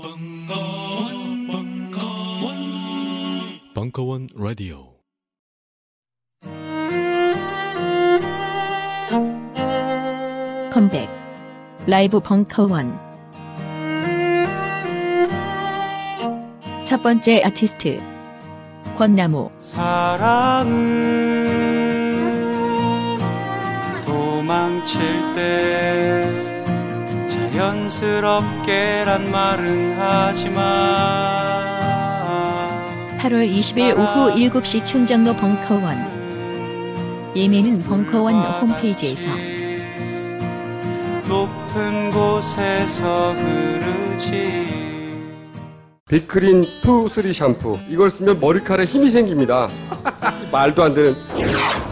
벙커원, 벙커원, 벙커원 라디오. 컴백 라이브 벙커원. 첫 번째 아티스트 권나무. 사랑은 도망칠 때. 자연스럽게란 말은 하지마 8월 20일 오후 7시 춘정로 벙커원 예매는 벙커원 그 홈페이지에서 높은 곳에서 흐르지 비크린 투쓰리 샴푸 이걸 쓰면 머리카락에 힘이 생깁니다 말도 안 되는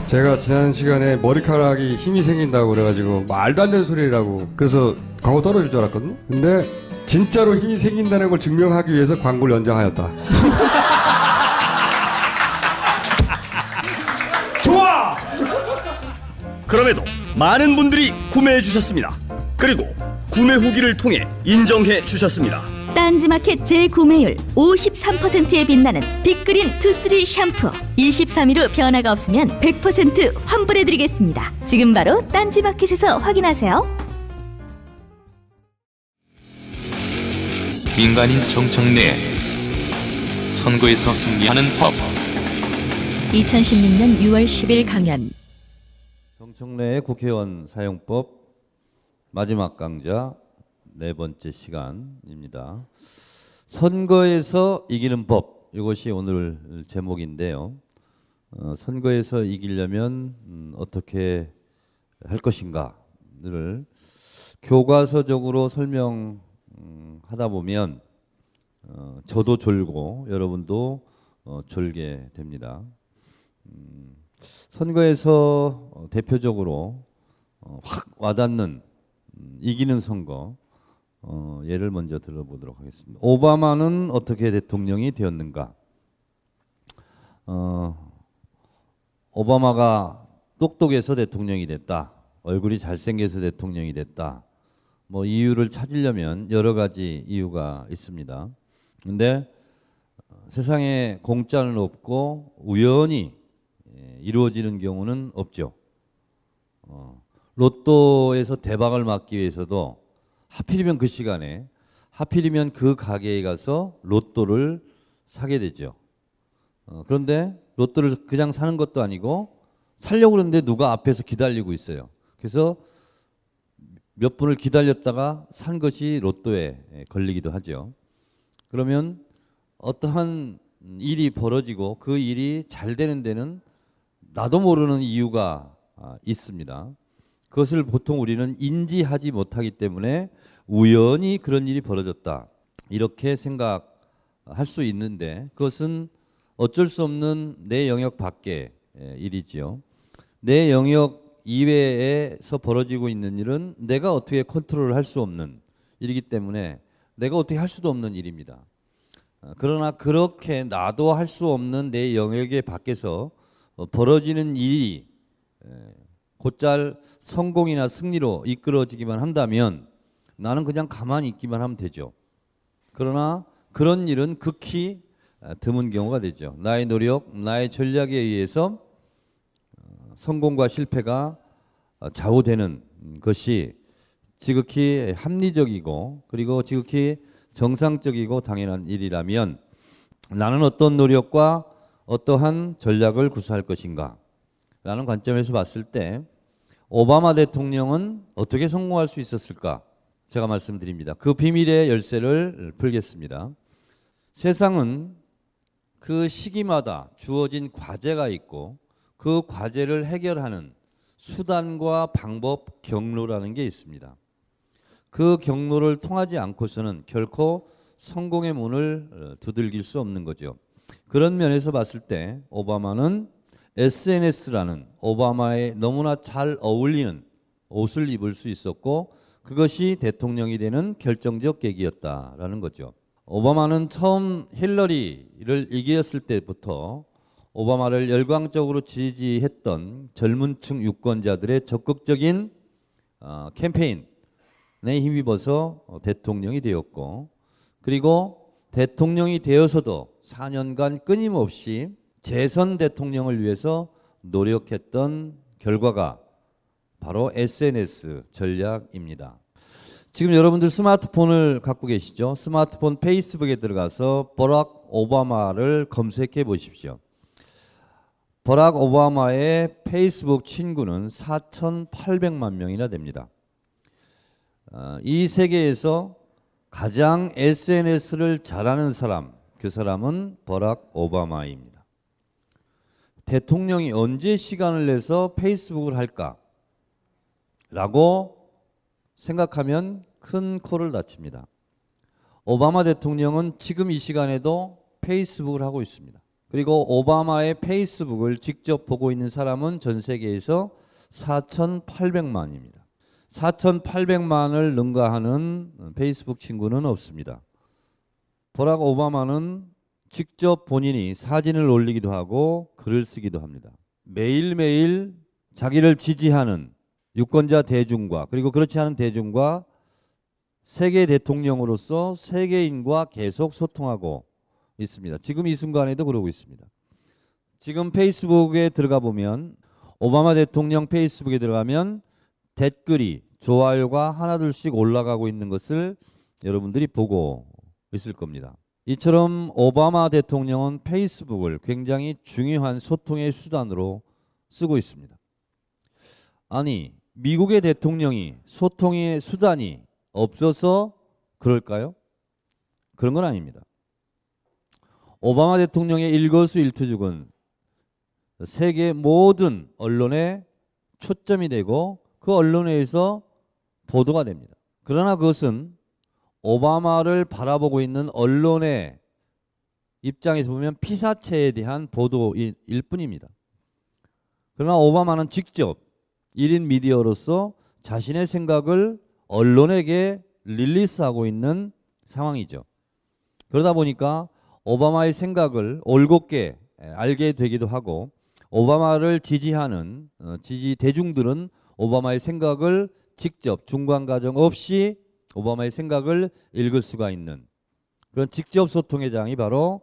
제가 지난 시간에 머리카락이 힘이 생긴다고 그래가지고 말도 안 되는 소리라고 그래서 가고 떨어질 줄 알았거든. 근데 진짜로 힘이 생긴다는 걸 증명하기 위해서 광고를 연장하였다. 좋아! 그럼에도 많은 분들이 구매해 주셨습니다. 그리고 구매 후기를 통해 인정해 주셨습니다. 딴지마켓 재구매율 53%에 빛나는 빅그린 투쓰리 샴푸 23일 후 변화가 없으면 100% 환불해드리겠습니다. 지금 바로 딴지마켓에서 확인하세요. 민간인 정청래 선거에서 승리하는 법 2016년 6월 10일 강연 정청래 국회의원 사용법 마지막 강좌 네 번째 시간입니다. 선거에서 이기는 법 이것이 오늘 제목인데요. 어, 선거에서 이기려면 음, 어떻게 할 것인가를 교과서적으로 설명 하다 보면 어, 저도 졸고 여러분도 어, 졸게 됩니다. 음, 선거에서 어, 대표적으로 어, 확 와닿는 음, 이기는 선거 어, 예를 먼저 들어보도록 하겠습니다. 오바마는 어떻게 대통령이 되었는가? 어, 오바마가 똑똑해서 대통령이 됐다. 얼굴이 잘생겨서 대통령이 됐다. 뭐 이유를 찾으려면 여러 가지 이유가 있습니다. 근데 어, 세상에 공짜는 없고 우연히 예, 이루어지는 경우는 없죠. 어, 로또에서 대박을 맞기 위해서도 하필이면 그 시간에 하필이면 그 가게에 가서 로또를 사게 되죠. 어, 그런데 로또를 그냥 사는 것도 아니고 살려고 그러는데 누가 앞에서 기다리고 있어요. 그래서 몇 분을 기다렸다가 산 것이 로또에 예, 걸리기도 하죠. 그러면 어떠한 일이 벌어지고 그 일이 잘 되는 데는 나도 모르는 이유가 아, 있습니다. 그것을 보통 우리는 인지하지 못하기 때문에 우연히 그런 일이 벌어졌다. 이렇게 생각할 수 있는데 그것은 어쩔 수 없는 내 영역 밖의 예, 일이지요. 내 영역 이외에서 벌어지고 있는 일은 내가 어떻게 컨트롤 할수 없는 일이기 때문에 내가 어떻게 할 수도 없는 일입니다. 아, 그러나 그렇게 나도 할 수 없는 내 영역에 밖에서 어, 벌어지는 일이 곧잘 성공이나 승리로 이끌어지기만 한다면 나는 그냥 가만히 있기만 하면 되죠. 그러나 그런 일은 극히 아, 드문 경우가 되죠. 나의 노력, 나의 전략에 의해서 성공과 실패가 어, 좌우되는 것이 지극히 합리적이고 그리고 지극히 정상적이고 당연한 일이라면 나는 어떤 노력과 어떠한 전략을 구사할 것인가 라는 관점에서 봤을 때 오바마 대통령은 어떻게 성공할 수 있었을까 제가 말씀드립니다. 그 비밀의 열쇠를 풀겠습니다. 세상은 그 시기마다 주어진 과제가 있고 그 과제를 해결하는 수단과 방법 경로라는 게 있습니다. 그 경로를 통하지 않고서는 결코 성공의 문을 어, 두들길 수 없는 거죠. 그런 면에서 봤을 때 오바마는 SNS라는 오바마에 너무나 잘 어울리는 옷을 입을 수 있었고 그것이 대통령이 되는 결정적 계기였다라는 거죠. 오바마는 처음 힐러리를 이겼을 때부터 오바마를 열광적으로 지지했던 젊은층 유권자들의 적극적인 어, 캠페인에 힘입어서 어, 대통령이 되었고 그리고 대통령이 되어서도 4년간 끊임없이 재선 대통령을 위해서 노력했던 결과가 바로 SNS 전략입니다. 지금 여러분들 스마트폰을 갖고 계시죠? 스마트폰 페이스북에 들어가서 버락 오바마를 검색해 보십시오. 버락 오바마의 페이스북 친구는 4,800만 명이나 됩니다. 아, 이 세계에서 가장 SNS를 잘하는 사람, 그 사람은 버락 오바마입니다. 대통령이 언제 시간을 내서 페이스북을 할까? 라고 생각하면 큰 코를 다칩니다. 오바마 대통령은 지금 이 시간에도 페이스북을 하고 있습니다. 그리고 오바마의 페이스북을 직접 보고 있는 사람은 전 세계에서 4,800만입니다. 4,800만을 능가하는 페이스북 친구는 없습니다. 버락 오바마는 직접 본인이 사진을 올리기도 하고 글을 쓰기도 합니다. 매일매일 자기를 지지하는 유권자 대중과 그리고 그렇지 않은 대중과 세계 대통령으로서 세계인과 계속 소통하고 있습니다. 지금 이 순간에도 그러고 있습니다. 지금 페이스북에 들어가 보면 오바마 대통령 페이스북에 들어가면 댓글이 좋아요가 하나둘씩 올라가고 있는 것을 여러분들이 보고 있을 겁니다. 이처럼 오바마 대통령은 페이스북을 굉장히 중요한 소통의 수단으로 쓰고 있습니다. 아니, 미국의 대통령이 소통의 수단이 없어서 그럴까요? 그런 건 아닙니다. 오바마 대통령의 일거수일투족은 세계 모든 언론에 초점이 되고 그 언론에 서 보도가 됩니다. 그러나 그것은 오바마를 바라보고 있는 언론의 입장에서 보면 피사체에 대한 보도일 뿐입니다. 그러나 오바마는 직접 1인 미디어로서 자신의 생각을 언론에게 릴리스하고 있는 상황이죠. 그러다 보니까 오바마의 생각을 올곧게 알게 되기도 하고 오바마를 지지하는 어, 지지 대중들은 오바마의 생각을 직접 중간 과정 없이 오바마의 생각을 읽을 수가 있는 그런 직접 소통의 장이 바로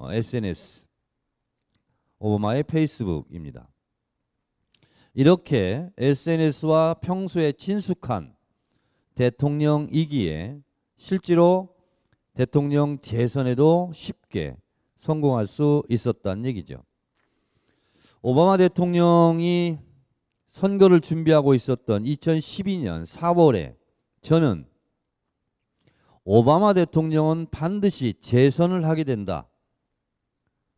SNS 어, 오바마의 페이스북입니다. 이렇게 SNS와 평소에 친숙한 대통령이기에 실제로 대통령 재선에도 쉽게 성공할 수 있었다는 얘기죠. 오바마 대통령이 선거를 준비하고 있었던 2012년 4월에 저는 오바마 대통령은 반드시 재선을 하게 된다.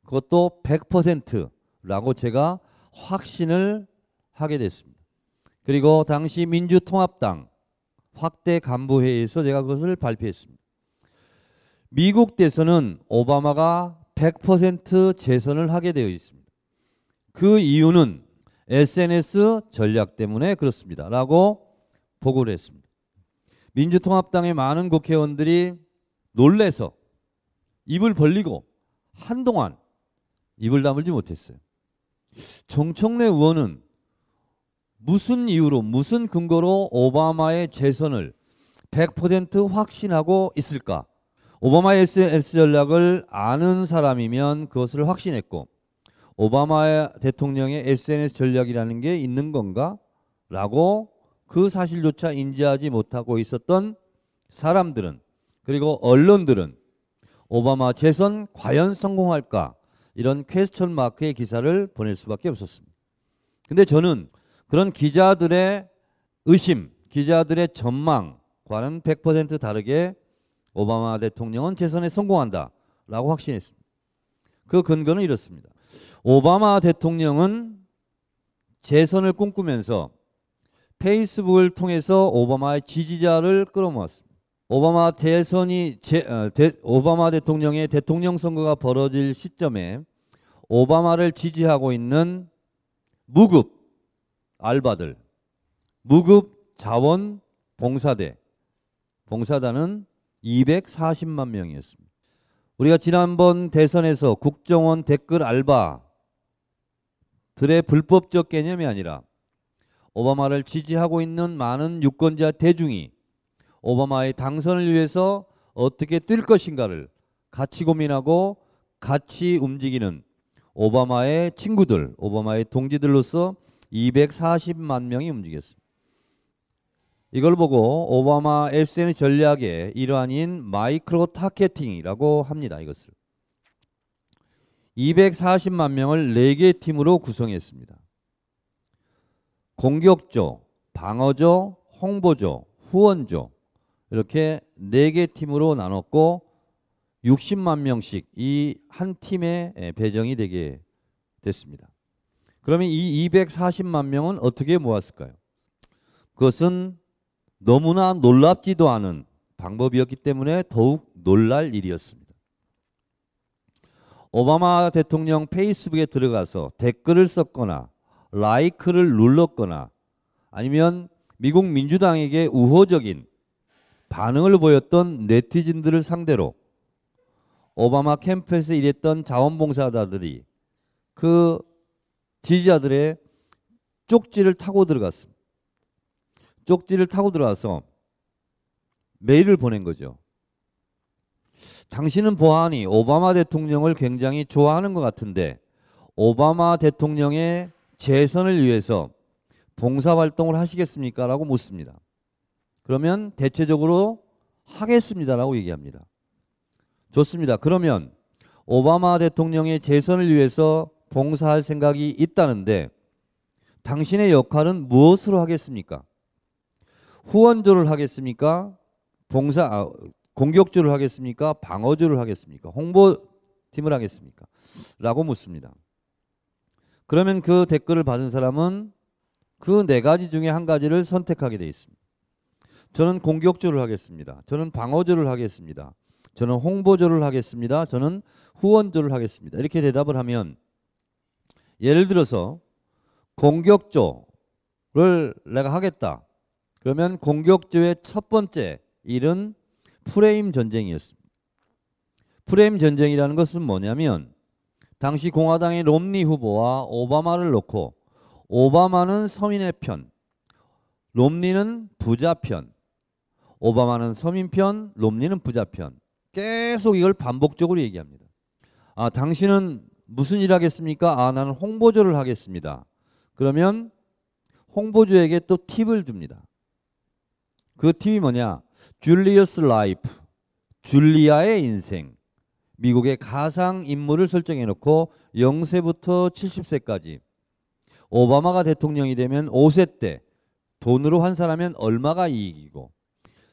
그것도 100%라고 제가 확신을 하게 됐습니다. 그리고 당시 민주통합당 확대 간부회의에서 제가 그것을 발표했습니다. 미국 대선은 오바마가 100% 재선을 하게 되어 있습니다. 그 이유는 SNS 전략 때문에 그렇습니다. 라고 보고를 했습니다. 민주통합당의 많은 국회의원들이 놀래서 입을 벌리고 한동안 입을 다물지 못했어요. 정청래 의원은 무슨 이유로 무슨 근거로 오바마의 재선을 100% 확신하고 있을까? 오바마의 SNS 전략을 아는 사람이면 그것을 확신했고 오바마 대통령의 SNS 전략이라는 게 있는 건가? 라고 그 사실조차 인지하지 못하고 있었던 사람들은 그리고 언론들은 오바마 재선 과연 성공할까? 이런 퀘스천 마크의 기사를 보낼 수밖에 없었습니다. 근데 저는 그런 기자들의 의심, 기자들의 전망과는 100% 다르게 오바마 대통령은 재선에 성공한다라고 확신했습니다. 그 근거는 이렇습니다. 오바마 대통령은 재선을 꿈꾸면서 페이스북을 통해서 오바마의 지지자를 끌어모았습니다. 오바마 대선이 제, 어, 대, 오바마 대통령의 대통령 선거가 벌어질 시점에 오바마를 지지하고 있는 무급 알바들, 무급 자원 봉사대, 봉사단은 240만 명이었습니다. 우리가 지난번 대선에서 국정원 댓글 알바들의 불법적 개념이 아니라 오바마를 지지하고 있는 많은 유권자 대중이 오바마의 당선을 위해서 어떻게 뛸 것인가를 같이 고민하고 같이 움직이는 오바마의 친구들, 오바마의 동지들로서 240만 명이 움직였습니다. 이걸 보고 오바마 SN 전략의 일환인 마이크로 타겟팅이라고 합니다. 이것을 240만 명을 4개 팀으로 구성했습니다. 공격조, 방어조, 홍보조, 후원조 이렇게 4개 팀으로 나눴고 60만 명씩 이 한 팀에 배정이 되게 됐습니다. 그러면 이 240만 명은 어떻게 모았을까요? 그것은 너무나 놀랍지도 않은 방법이었기 때문에 더욱 놀랄 일이었습니다. 오바마 대통령 페이스북에 들어가서 댓글을 썼거나 라이크를 눌렀거나 아니면 미국 민주당에게 우호적인 반응을 보였던 네티즌들을 상대로 오바마 캠프에서 일했던 자원봉사자들이 그 지지자들의 쪽지를 타고 들어갔습니다. 쪽지를 타고 들어와서 메일을 보낸 거죠. 당신은 보아하니 오바마 대통령을 굉장히 좋아하는 것 같은데 오바마 대통령의 재선을 위해서 봉사활동을 하시겠습니까? 라고 묻습니다. 그러면 대체적으로 하겠습니다. 라고 얘기합니다. 좋습니다. 그러면 오바마 대통령의 재선을 위해서 봉사할 생각이 있다는데 당신의 역할은 무엇으로 하겠습니까? 후원조를 하겠습니까? 봉사 아, 공격조를 하겠습니까? 방어조를 하겠습니까? 홍보팀을 하겠습니까? 라고 묻습니다. 그러면 그 댓글을 받은 사람은 그 네 가지 중에 한 가지를 선택하게 돼 있습니다. 저는 공격조를 하겠습니다. 저는 방어조를 하겠습니다. 저는 홍보조를 하겠습니다. 저는 후원조를 하겠습니다. 이렇게 대답을 하면 예를 들어서 공격조를 내가 하겠다. 그러면 공격조의 첫 번째 일은 프레임 전쟁이었습니다. 프레임 전쟁이라는 것은 뭐냐면 당시 공화당의 롬니 후보와 오바마를 놓고 오바마는 서민의 편, 롬니는 부자 편, 오바마는 서민 편, 롬니는 부자 편. 계속 이걸 반복적으로 얘기합니다. 아, 당신은 무슨 일 하겠습니까? 아, 나는 홍보조를 하겠습니다. 그러면 홍보조에게 또 팁을 줍니다. 그 팀이 뭐냐? 줄리어스 라이프, 줄리아의 인생. 미국의 가상 인물을 설정해 놓고 0세부터 70세까지 오바마가 대통령이 되면 5세 때 돈으로 환산하면 얼마가 이익이고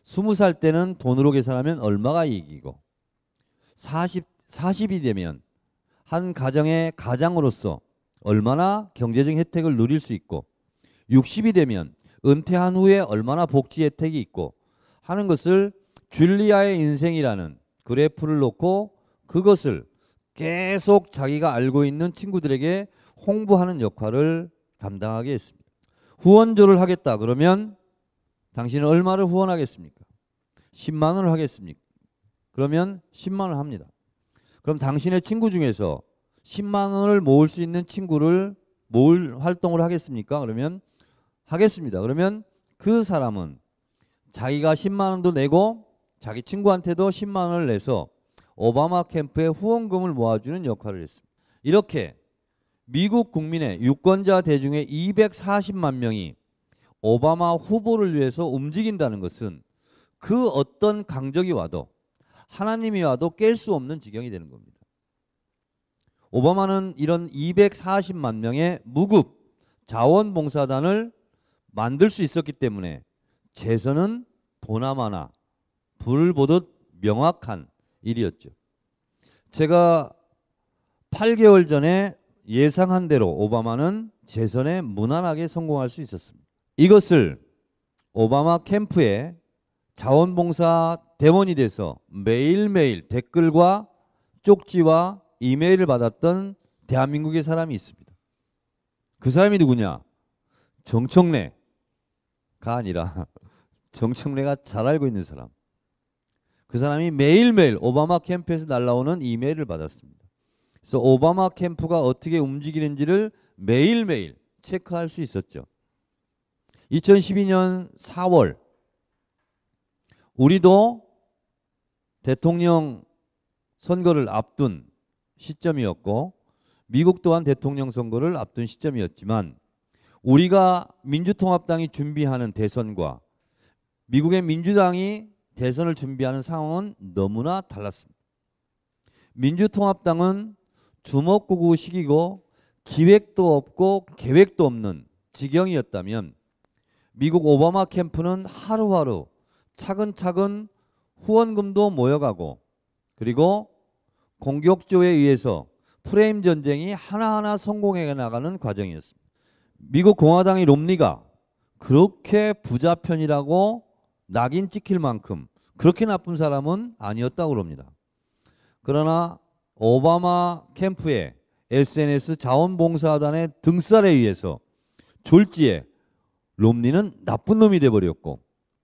20살 때는 돈으로 계산하면 얼마가 이익이고 40 40이 되면 한 가정의 가장으로서 얼마나 경제적 혜택을 누릴 수 있고 60이 되면 은퇴한 후에 얼마나 복지 혜택이 있고 하는 것을 줄리아의 인생이라는 그래프를 놓고 그것을 계속 자기가 알고 있는 친구들에게 홍보하는 역할을 담당하게 했습니다. 후원조를 하겠다 그러면 당신은 얼마를 후원하겠습니까? 10만 원을 하겠습니까? 그러면 10만 원을 합니다. 그럼 당신의 친구 중에서 10만 원을 모을 수 있는 친구를 모을 활동을 하겠습니까? 그러면 하겠습니다. 그러면 그 사람은 자기가 10만 원도 내고 자기 친구한테도 10만 원을 내서 오바마 캠프에 후원금을 모아주는 역할을 했습니다. 이렇게 미국 국민의 유권자 대중의 240만 명이 오바마 후보를 위해서 움직인다는 것은 그 어떤 강적이 와도 하나님이 와도 깰 수 없는 지경이 되는 겁니다. 오바마는 이런 240만 명의 무급 자원봉사단을 만들 수 있었기 때문에 재선은 보나마나 불을 보듯 명확한 일이었죠. 제가 8개월 전에 예상한 대로 오바마는 재선에 무난하게 성공할 수 있었습니다. 이것을 오바마 캠프에 자원봉사 대원이 돼서 매일매일 댓글과 쪽지와 이메일을 받았던 대한민국의 사람이 있습니다. 그 사람이 누구냐? 정청래 가 아니라 정청래가 잘 알고 있는 사람. 그 사람이 매일매일 오바마 캠프에서 날라오는 이메일을 받았습니다. 그래서 오바마 캠프가 어떻게 움직이는지를 매일매일 체크할 수 있었죠. 2012년 4월 우리도 대통령 선거를 앞둔 시점이었고 미국 또한 대통령 선거를 앞둔 시점이었지만 우리가 민주통합당이 준비하는 대선과 미국의 민주당이 대선을 준비하는 상황은 너무나 달랐습니다. 민주통합당은 주먹구구식이고 기획도 없고 계획도 없는 지경이었다면 미국 오바마 캠프는 하루하루 차근차근 후원금도 모여가고 그리고 공격조에 의해서 프레임 전쟁이 하나하나 성공해 나가는 과정이었습니다. 미국 공화당이 롬니가 그렇게 부자 편이라고 낙인 찍힐 만큼 그렇게 나쁜 사람은 아니었다고 그럽니다. 그러나 오바마 캠프의 SNS 자원봉사단의 등살에 의해서 졸지에 롬니는 나쁜 놈이 돼버렸고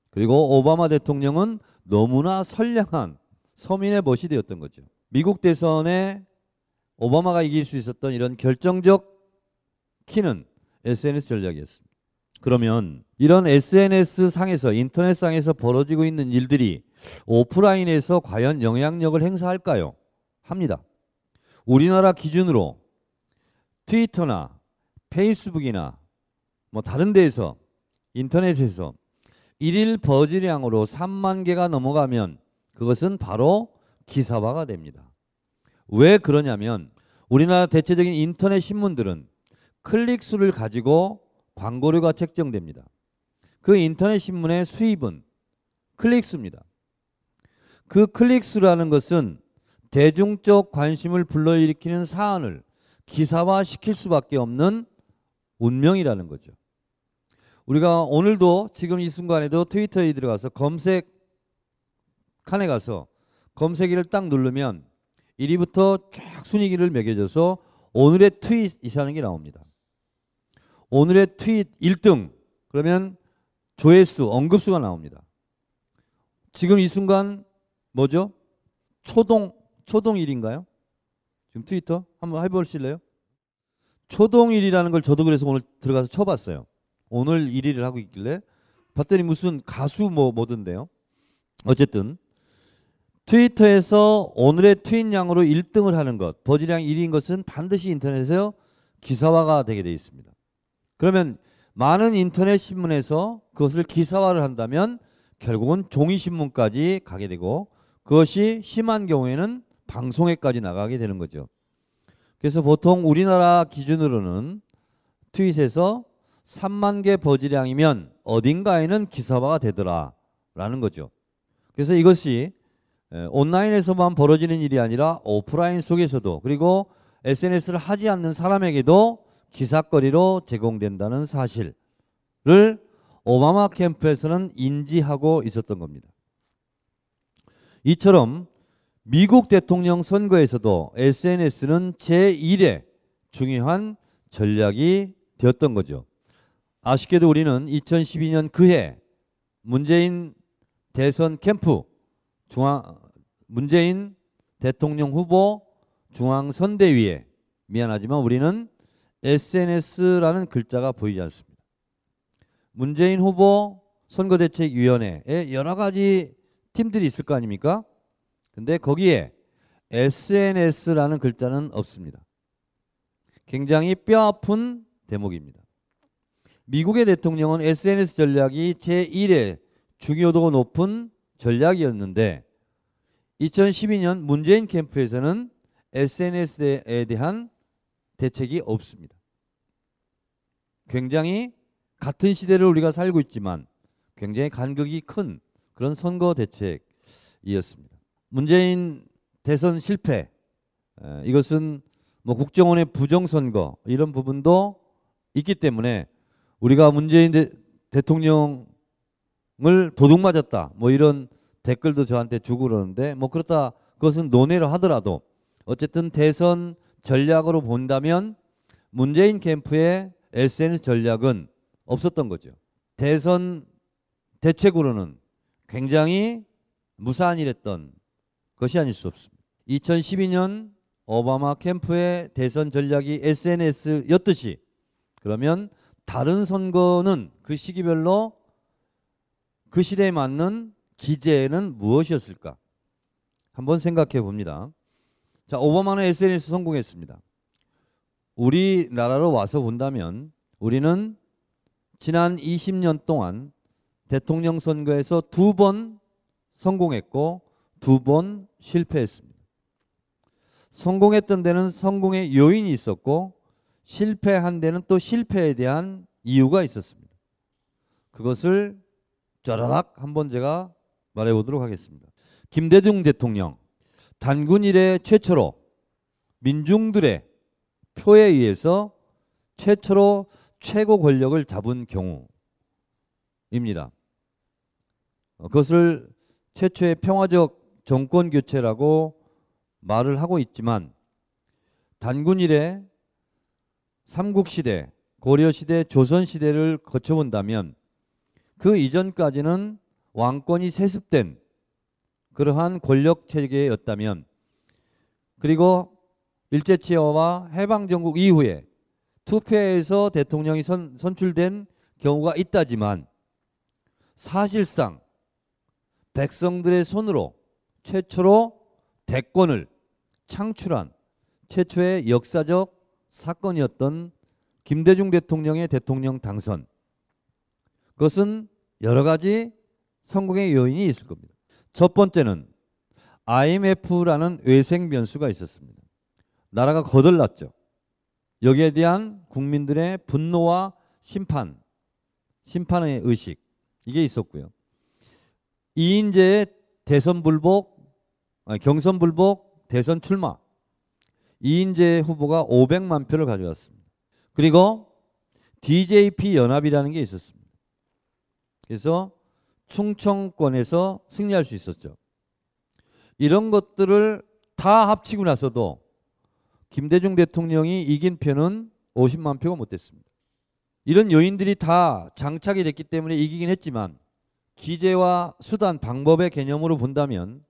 그리고 오바마 대통령은 너무나 선량한 서민의 멋이 되었던 거죠. 미국 대선에 오바마가 이길 수 있었던 이런 결정적 키는 SNS 전략이었습니다. 그러면 이런 SNS 상에서 인터넷 상에서 벌어지고 있는 일들이 오프라인에서 과연 영향력을 행사할까요? 합니다. 우리나라 기준으로 트위터나 페이스북이나 뭐 다른 데에서 인터넷에서 일일 버즈량으로 3만 개가 넘어가면 그것은 바로 기사화가 됩니다. 왜 그러냐면 우리나라 대체적인 인터넷 신문들은 클릭 수를 가지고 광고료가 책정됩니다. 그 인터넷 신문의 수입은 클릭 수입니다. 그 클릭 수라는 것은 대중적 관심을 불러일으키는 사안을 기사화 시킬 수밖에 없는 운명이라는 거죠. 우리가 오늘도 지금 이 순간에도 트위터에 들어가서 검색 칸에 가서 검색기를 딱 누르면 1위부터 쫙 순위기를 매겨줘서 오늘의 트윗이라는 게 나옵니다. 오늘의 트윗 1등 그러면 조회수 언급수가 나옵니다. 지금 이 순간 뭐죠? 초동 초동일인가요? 지금 트위터 한번 해보실래요? 초동일이라는 걸 저도 그래서 오늘 들어가서 쳐봤어요. 오늘 1위를 하고 있길래 봤더니 무슨 가수 뭐 뭐던데요. 어쨌든 트위터에서 오늘의 트윗 양으로 1등을 하는 것, 버즈량 1인 것은 반드시 인터넷에서 기사화가 되게 되 있습니다. 그러면 많은 인터넷 신문에서 그것을 기사화를 한다면 결국은 종이 신문까지 가게 되고 그것이 심한 경우에는 방송에까지 나가게 되는 거죠. 그래서 보통 우리나라 기준으로는 트윗에서 3만 개 버즈량이면 어딘가에는 기사화가 되더라라는 거죠. 그래서 이것이 온라인에서만 벌어지는 일이 아니라 오프라인 속에서도 그리고 SNS를 하지 않는 사람에게도 기사거리로 제공된다는 사실을 오바마 캠프에서는 인지하고 있었던 겁니다. 이처럼 미국 대통령 선거에서도 SNS는 제1의 중요한 전략이 되었던 거죠. 아쉽게도 우리는 2012년 그해 문재인 대선 캠프 중앙 문재인 대통령 후보 중앙선대위에 미안하지만 우리는 SNS라는 글자가 보이지 않습니다. 문재인 후보 선거대책위원회에 여러 가지 팀들이 있을 거 아닙니까? 근데 거기에 SNS라는 글자는 없습니다. 굉장히 뼈아픈 대목입니다. 미국의 대통령은 SNS 전략이 제1의 중요도가 높은 전략이었는데 2012년 문재인 캠프에서는 SNS에 대한 대책이 없습니다. 굉장히 같은 시대를 우리가 살고 있지만 굉장히 간극이 큰 그런 선거 대책이었습니다. 문재인 대선 실패 이것은 뭐 국정원의 부정선거 이런 부분도 있기 때문에 우리가 문재인 대, 대통령을 도둑 맞았다 뭐 이런 댓글도 저한테 주고 그러는데 뭐 그렇다 그것은 논외로 하더라도 어쨌든 대선 전략으로 본다면 문재인 캠프의 SNS 전략은 없었던 거죠. 대선 대책으로는 굉장히 무사한 일했던 것이 아닐 수 없습니다. 2012년 오바마 캠프의 대선 전략이 SNS였듯이 그러면 다른 선거는 그 시기별로 그 시대에 맞는 기재는 무엇이었을까? 한번 생각해 봅니다. 자, 오바마는 SNS 성공했습니다. 우리나라로 와서 본다면 우리는 지난 20년 동안 대통령 선거에서 두 번 성공했고 두 번 실패했습니다. 성공했던 데는 성공의 요인이 있었고 실패한 데는 또 실패에 대한 이유가 있었습니다. 그것을 쫘라락 한번 제가 말해 보도록 하겠습니다. 김대중 대통령 단군 이래 최초로 민중들의 표에 의해서 최초로 최고 권력을 잡은 경우입니다. 어, 그것을 최초의 평화적 정권 교체라고 말을 하고 있지만 단군 이래 삼국시대, 고려시대, 조선시대를 거쳐본다면 그 이전까지는 왕권이 세습된 그러한 권력 체계였다면 그리고 일제 치하와 해방 정국 이후에 투표에서 대통령이 선, 선출된 경우가 있다지만 사실상 백성들의 손으로 최초로 대권을 창출한 최초의 역사적 사건이었던 김대중 대통령의 대통령 당선. 그것은 여러 가지 성공의 요인이 있을 겁니다. 첫 번째는 IMF라는 외생 변수가 있었습니다. 나라가 거덜났죠. 여기에 대한 국민들의 분노와 심판, 심판의 의식 이게 있었고요. 이인재의 대선 불복, 경선 불복, 대선 출마 이인재 후보가 500만 표를 가져왔습니다. 그리고 DJP 연합이라는 게 있었습니다. 그래서 충청권에서 승리할 수 있었죠. 이런 것들을 다 합치고 나서도 김대중 대통령이 이긴 표는 50만 표가 못 됐습니다. 이런 요인들이 다 장착이 됐기 때문에 이기긴 했지만 기재와 수단 방법의 개념으로 본다면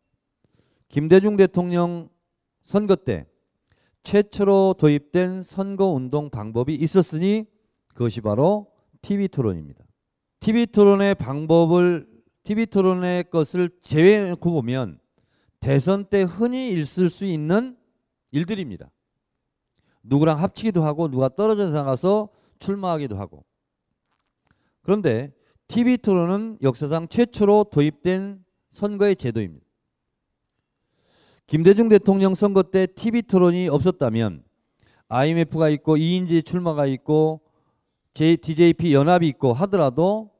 김대중 대통령 선거 때 최초로 도입된 선거운동 방법이 있었으니 그것이 바로 TV 토론입니다. TV 토론의 방법을 TV 토론의 것을 제외놓고 보면 대선 때 흔히 있을 수 있는 일들입니다. 누구랑 합치기도 하고 누가 떨어져 나가서 출마하기도 하고. 그런데 TV 토론은 역사상 최초로 도입된 선거의 제도입니다. 김대중 대통령 선거 때 TV 토론이 없었다면 IMF가 있고 이인재 출마가 있고 j t j p 연합이 있고 하더라도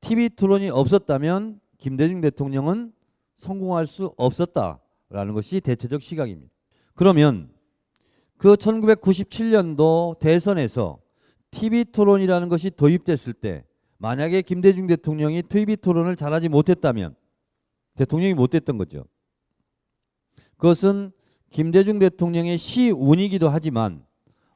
TV 토론이 없었다면 김대중 대통령은 성공할 수 없었다라는 것이 대체적 시각입니다. 그러면 그 1997년도 대선에서 TV 토론이라는 것이 도입됐을 때 만약에 김대중 대통령이 TV 토론을 잘하지 못했다면 대통령이 못됐던 거죠. 그것은 김대중 대통령의 시운이기도 하지만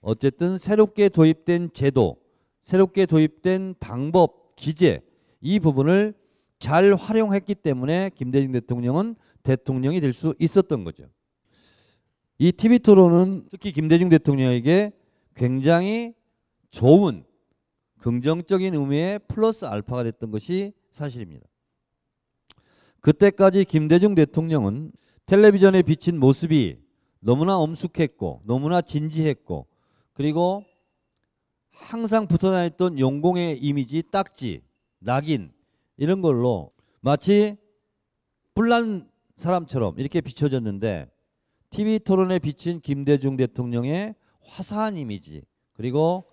어쨌든 새롭게 도입된 제도 새롭게 도입된 방법, 기재 이 부분을 잘 활용했기 때문에 김대중 대통령은 대통령이 될 수 있었던 거죠. 이 TV 토론은 특히 김대중 대통령에게 굉장히 좋은 긍정적인 의미의 플러스 알파가 됐던 것이 사실입니다. 그때까지 김대중 대통령은 텔레비전에 비친 모습이 너무나 엄숙했고 너무나 진지했고 그리고 항상 붙어 다녔던 용공의 이미지 딱지, 낙인 이런 걸로 마치 불난 사람처럼 이렇게 비춰졌는데 TV 토론에 비친 김대중 대통령의 화사한 이미지 그리고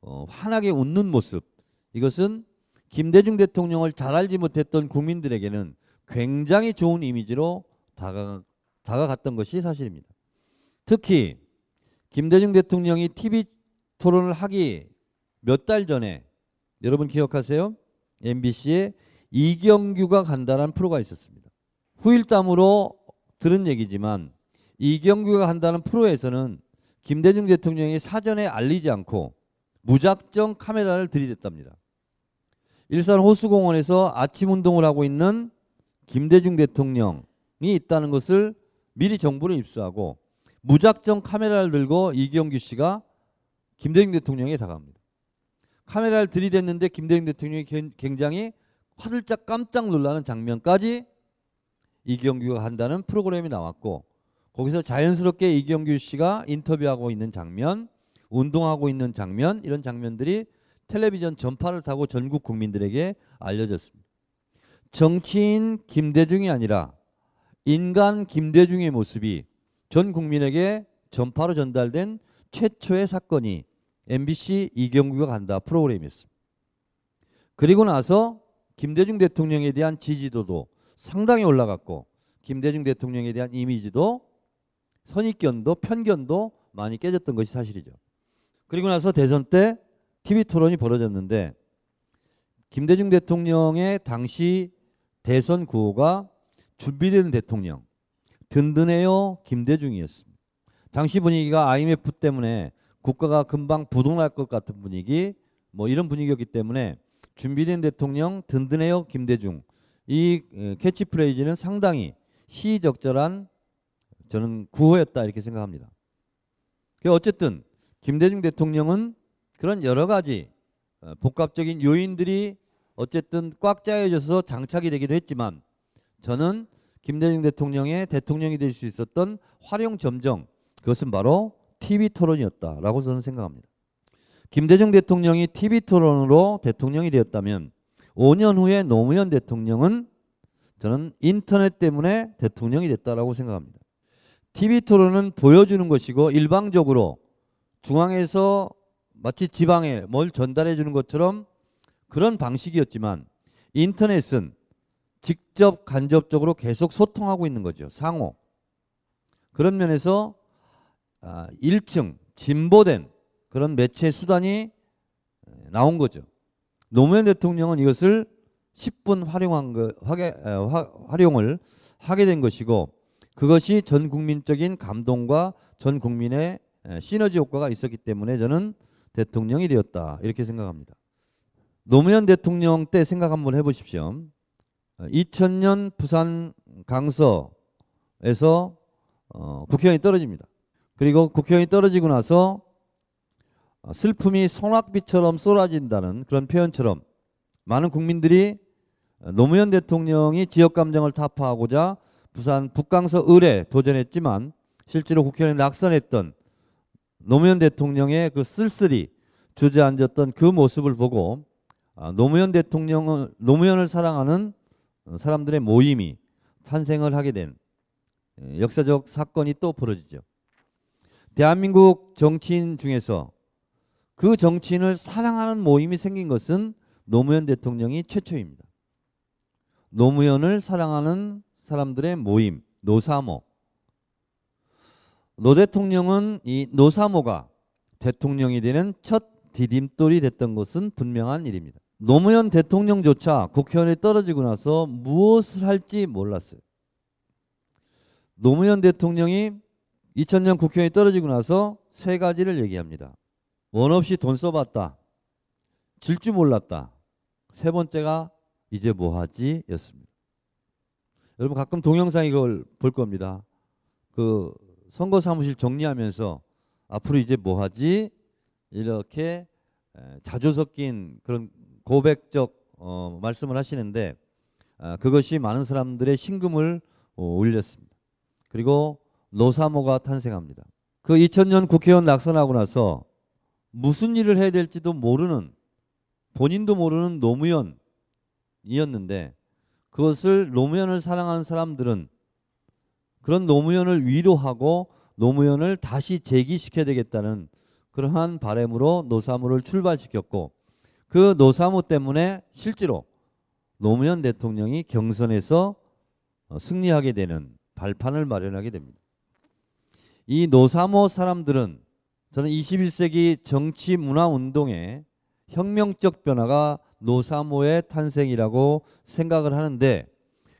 어, 환하게 웃는 모습 이것은 김대중 대통령을 잘 알지 못했던 국민들에게는 굉장히 좋은 이미지로 다가, 다가갔던 것이 사실입니다. 특히 김대중 대통령이 TV 토론을 하기 몇달 전에 여러분 기억하세요? MBC에 이경규가 간다는 프로가 있었습니다. 후일담으로 들은 얘기지만 이경규가 한다는 프로에서는 김대중 대통령이 사전에 알리지 않고 무작정 카메라를 들이댔답니다. 일산 호수공원에서 아침 운동을 하고 있는 김대중 대통령이 있다는 것을 미리 정보를 입수하고 무작정 카메라를 들고 이경규 씨가 김대중 대통령에 다가갑니다. 카메라를 들이댔는데 김대중 대통령이 굉장히 화들짝 깜짝 놀라는 장면까지 이경규가 한다는 프로그램이 나왔고 거기서 자연스럽게 이경규 씨가 인터뷰하고 있는 장면, 운동하고 있는 장면 이런 장면들이 텔레비전 전파를 타고 전국 국민들에게 알려졌습니다. 정치인 김대중이 아니라 인간 김대중의 모습이 전 국민에게 전파로 전달된 최초의 사건이 MBC 이경규가 간다 프로그램이 있습니다. 그리고 나서 김대중 대통령에 대한 지지도도 상당히 올라갔고 김대중 대통령에 대한 이미지도 선입견도 편견도 많이 깨졌던 것이 사실이죠. 그리고 나서 대선 때 TV 토론이 벌어졌는데 김대중 대통령의 당시 대선 구호가 준비되 대통령 든든해요 김대중이었습니다. 당시 분위기가 IMF 때문에 국가가 금방 부동할 것 같은 분위기 뭐 이런 분위기였기 때문에 준비된 대통령 든든해요 김대중 이 캐치프레이즈는 상당히 시적절한 저는 구호였다 이렇게 생각합니다. 그 어쨌든 김대중 대통령은 그런 여러 가지 어, 복합적인 요인들이 어쨌든 꽉 짜여져서 장착이 되기도 했지만 저는 김대중 대통령의 대통령이 될 수 있었던 활용 점정 그것은 바로 TV 토론이었다라고 저는 생각합니다. 김대중 대통령이 TV 토론으로 대통령이 되었다면 5년 후에 노무현 대통령은 저는 인터넷 때문에 대통령이 됐다라고 생각합니다. TV 토론은 보여주는 것이고 일방적으로 중앙에서 마치 지방에 뭘 전달해 주는 것처럼 그런 방식이었지만 인터넷은 직접 간접적으로 계속 소통하고 있는 거죠. 상호. 그런 면에서 아, 일층 진보된 그런 매체 수단이 나온 거죠. 노무현 대통령은 이것을 10분 활용한 거, 하게, 활용을 하게 된 것이고 그것이 전 국민적인 감동과 전 국민의 시너지 효과가 있었기 때문에 저는 대통령이 되었다 이렇게 생각합니다. 노무현 대통령 때 생각 한번 해보십시오. 2000년 어, 부산 강서에서 어, 국회의원이 떨어집니다. 그리고 국회의원이 떨어지고 나서 어, 슬픔이 소낙비처럼 쏟아진다는 그런 표현처럼 많은 국민들이 어, 노무현 대통령이 지역 감정을 타파하고자 부산 북강서 을에 도전했지만 실제로 국회의원이 낙선했던 노무현 대통령의 그 쓸쓸히 주저앉았던 그 모습을 보고 아, 노무현 대통령을 노무현을 사랑하는 어, 사람들의 모임이 탄생을 하게 된 예, 역사적 사건이 또 벌어지죠. 대한민국 정치인 중에서 그 정치인을 사랑하는 모임이 생긴 것은 노무현 대통령이 최초입니다. 노무현을 사랑하는 사람들의 모임, 노사모. 노 대통령은 이 노사모가 대통령이 되는 첫 디딤돌이 됐던 것은 분명한 일입니다. 노무현 대통령조차 국회의원에 떨어지고 나서 무엇을 할지 몰랐어요. 노무현 대통령이 2000년 국회의원이 떨어지고 나서 세 가지를 얘기합니다. 원 없이 돈 써봤다. 질 줄 몰랐다. 세 번째가 이제 뭐 하지? 였습니다. 여러분 가끔 동영상 이걸 볼 겁니다. 그 선거 사무실 정리하면서 앞으로 이제 뭐 하지? 이렇게 자주 섞인 그런 고백적 어, 말씀을 하시는데 아, 그것이 많은 사람들의 신금을 어, 올렸습니다. 그리고 노사모가 탄생합니다. 그 2000년 국회의원 낙선하고 나서 무슨 일을 해야 될지도 모르는 본인도 모르는 노무현이었는데 그것을 노무현을 사랑하는 사람들은 그런 노무현을 위로하고 노무현을 다시 재기시켜야 되겠다는 그러한 바램으로 노사모를 출발시켰고 그 노사모 때문에 실제로 노무현 대통령이 경선에서 승리하게 되는 발판을 마련하게 됩니다. 이 노사모 사람들은 저는 21세기 정치 문화 운동의 혁명적 변화가 노사모의 탄생이라고 생각을 하는데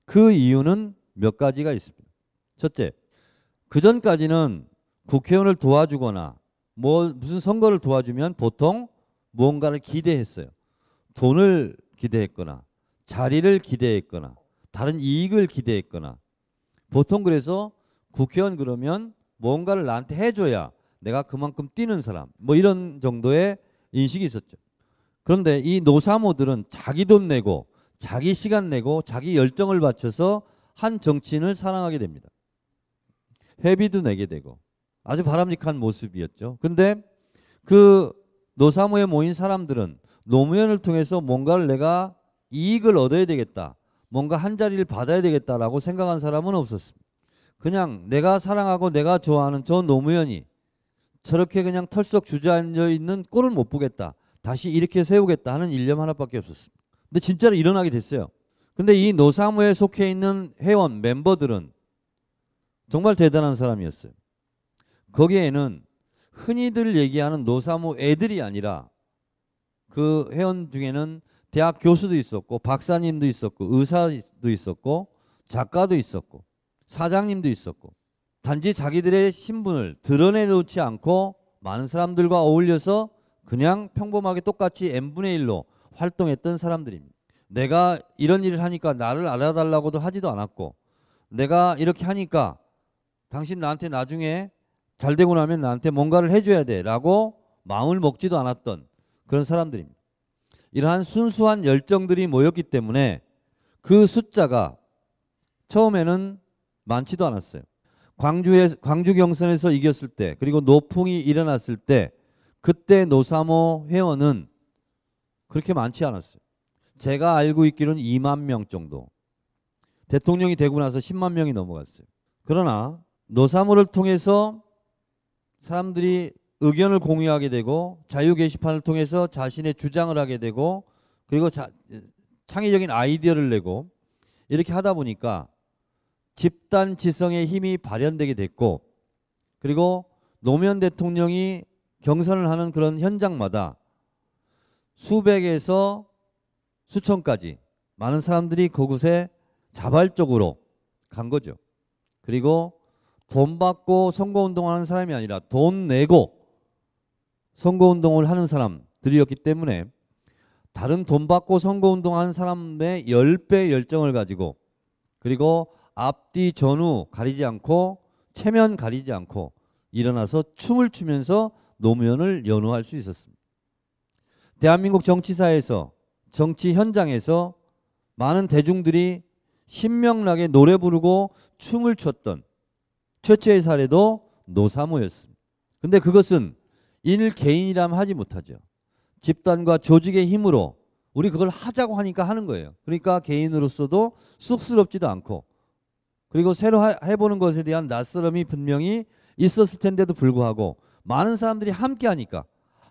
그 이유는 몇 가지가 있습니다. 첫째, 그 전까지는 국회의원을 도와주거나 뭐 무슨 선거를 도와주면 보통 무언가를 기대했어요. 돈을 기대했거나 자리를 기대했거나 다른 이익을 기대했거나 보통 그래서 국회의원 그러면 뭔가를 나한테 해줘야 내가 그만큼 뛰는 사람 뭐 이런 정도의 인식이 있었죠. 그런데 이 노사모들은 자기 돈 내고 자기 시간 내고 자기 열정을 바쳐서 한 정치인을 사랑하게 됩니다. 회비도 내게 되고 아주 바람직한 모습이었죠. 근데 그 노사모에 모인 사람들은 노무현을 통해서 뭔가를 내가 이익을 얻어야 되겠다. 뭔가 한 자리를 받아야 되겠다라고 생각한 사람은 없었습니다. 그냥 내가 사랑하고 내가 좋아하는 저 노무현이 저렇게 그냥 털썩 주저앉아 있는 꼴을 못 보겠다. 다시 이렇게 세우겠다 하는 일념 하나밖에 없었습니다. 근데 진짜로 일어나게 됐어요. 근데 이 노사무에 속해 있는 회원 멤버들은 정말 대단한 사람이었어요. 거기에는 흔히들 얘기하는 노사무 애들이 아니라 그 회원 중에는 대학 교수도 있었고 박사님도 있었고 의사도 있었고 작가도 있었고 사장님도 있었고 단지 자기들의 신분을 드러내놓지 않고 많은 사람들과 어울려서 그냥 평범하게 똑같이 n분의 1로 활동했던 사람들입니다. 내가 이런 일을 하니까 나를 알아달라고도 하지도 않았고 내가 이렇게 하니까 당신 나한테 나중에 잘 되고 나면 나한테 뭔가를 해줘야 돼 라고 마음을 먹지도 않았던 그런 사람들입니다. 이러한 순수한 열정들이 모였기 때문에 그 숫자가 처음에는 많지도 않았어요. 광주에 광주 경선에서 이겼을 때 그리고 노풍이 일어났을 때 그때 노사모 회원은 그렇게 많지 않았어요. 제가 알고 있기로는 2만 명 정도. 대통령이 되고 나서 10만 명이 넘어갔어요. 그러나 노사모를 통해서 사람들이 의견을 공유하게 되고 자유 게시판을 통해서 자신의 주장을 하게 되고 그리고 자, 창의적인 아이디어를 내고 이렇게 하다 보니까 집단 지성의 힘이 발현되게 됐고 그리고 노무현 대통령이 경선을 하는 그런 현장마다 수백에서 수천까지 많은 사람들이 그곳에 자발적으로 간 거죠. 그리고 돈 받고 선거운동하는 을 사람이 아니라 돈 내고 선거운동을 하는 사람들이었기 때문에 다른 돈 받고 선거운동하는 사람의 10배 열정을 가지고 그리고 앞뒤 전후 가리지 않고 체면 가리지 않고 일어나서 춤을 추면서 노무현을 연호할 수 있었습니다. 대한민국 정치사에서 정치 현장에서 많은 대중들이 신명나게 노래 부르고 춤을 췄던 최초의 사례도 노사모였습니다. 근데 그것은 일 개인이라면 하지 못하죠. 집단과 조직의 힘으로 우리 그걸 하자고 하니까 하는 거예요. 그러니까 개인으로서도 쑥스럽지도 않고 그리고 새로 하, 해보는 것에 대한 낯설음이 분명히 있었을 텐데도 불구하고 많은 사람들이 함께 하니까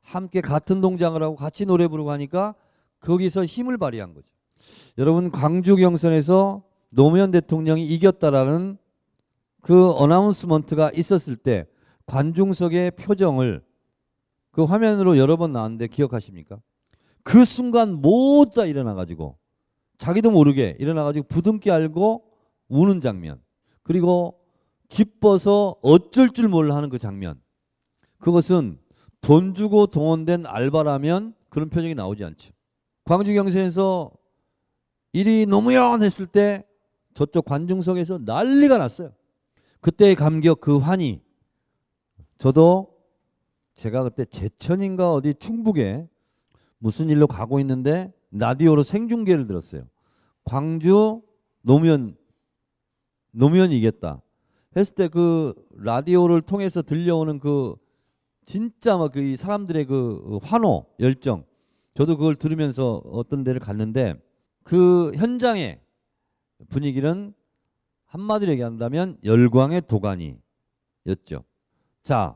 함께 같은 동작을 하고 같이 노래 부르고 하니까 거기서 힘을 발휘한 거죠. 여러분 광주 경선에서 노무현 대통령이 이겼다라는 그 어나운스먼트가 있었을 때 관중석의 표정을 그 화면으로 여러 번 나왔는데 기억하십니까? 그 순간 모두 다 일어나가지고 자기도 모르게 일어나가지고 부둥켜 알고 우는 장면 그리고 기뻐서 어쩔 줄 몰라 하는 그 장면 그것은 돈 주고 동원된 알바라면 그런 표정이 나오지 않죠. 광주경선에서 일이 노무현 했을 때 저쪽 관중석에서 난리가 났어요. 그때의 감격 그 환희 저도 제가 그때 제천인가 어디 충북에 무슨 일로 가고 있는데 라디오로 생중계를 들었어요. 광주 노무현 노무현이 이겼다 했을 때 그 라디오를 통해서 들려오는 그 진짜 막 그 사람들의 그, 그 환호 열정 저도 그걸 들으면서 어떤 데를 갔는데 그 현장의 분위기는 한마디로 얘기한다면 열광의 도가니였죠. 자,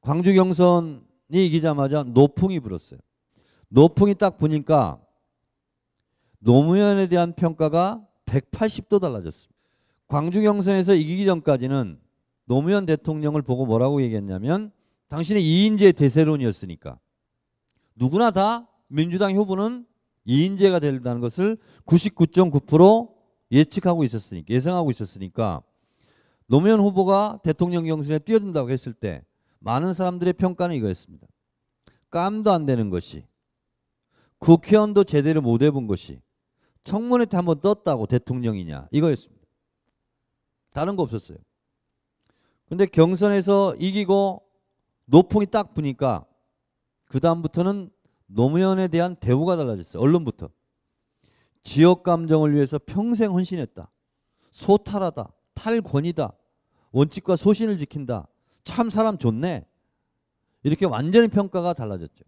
광주 경선이 이기자마자 노풍이 불었어요. 노풍이 딱 보니까 노무현에 대한 평가가 180도 달라졌습니다. 광주 경선에서 이기기 전까지는 노무현 대통령을 보고 뭐라고 얘기했냐면 당신의 이인재 대세론이었으니까 누구나 다 민주당 효부는 이인재가 된다는 것을 99.9% 예측하고 있었으니까 예상하고 있었으니까 노무현 후보가 대통령 경선에 뛰어든다고 했을 때 많은 사람들의 평가는 이거였습니다. 깜도 안 되는 것이 국회의원도 제대로 못 해본 것이 청문회 때 한번 떴다고 대통령이냐 이거였습니다. 다른 거 없었어요. 근데 경선에서 이기고 노풍이 딱 부니까 그 다음부터는 노무현에 대한 대우가 달라졌어요. 언론부터. 지역 감정을 위해서 평생 헌신했다. 소탈하다. 탈권이다. 원칙과 소신을 지킨다. 참 사람 좋네. 이렇게 완전히 평가가 달라졌죠.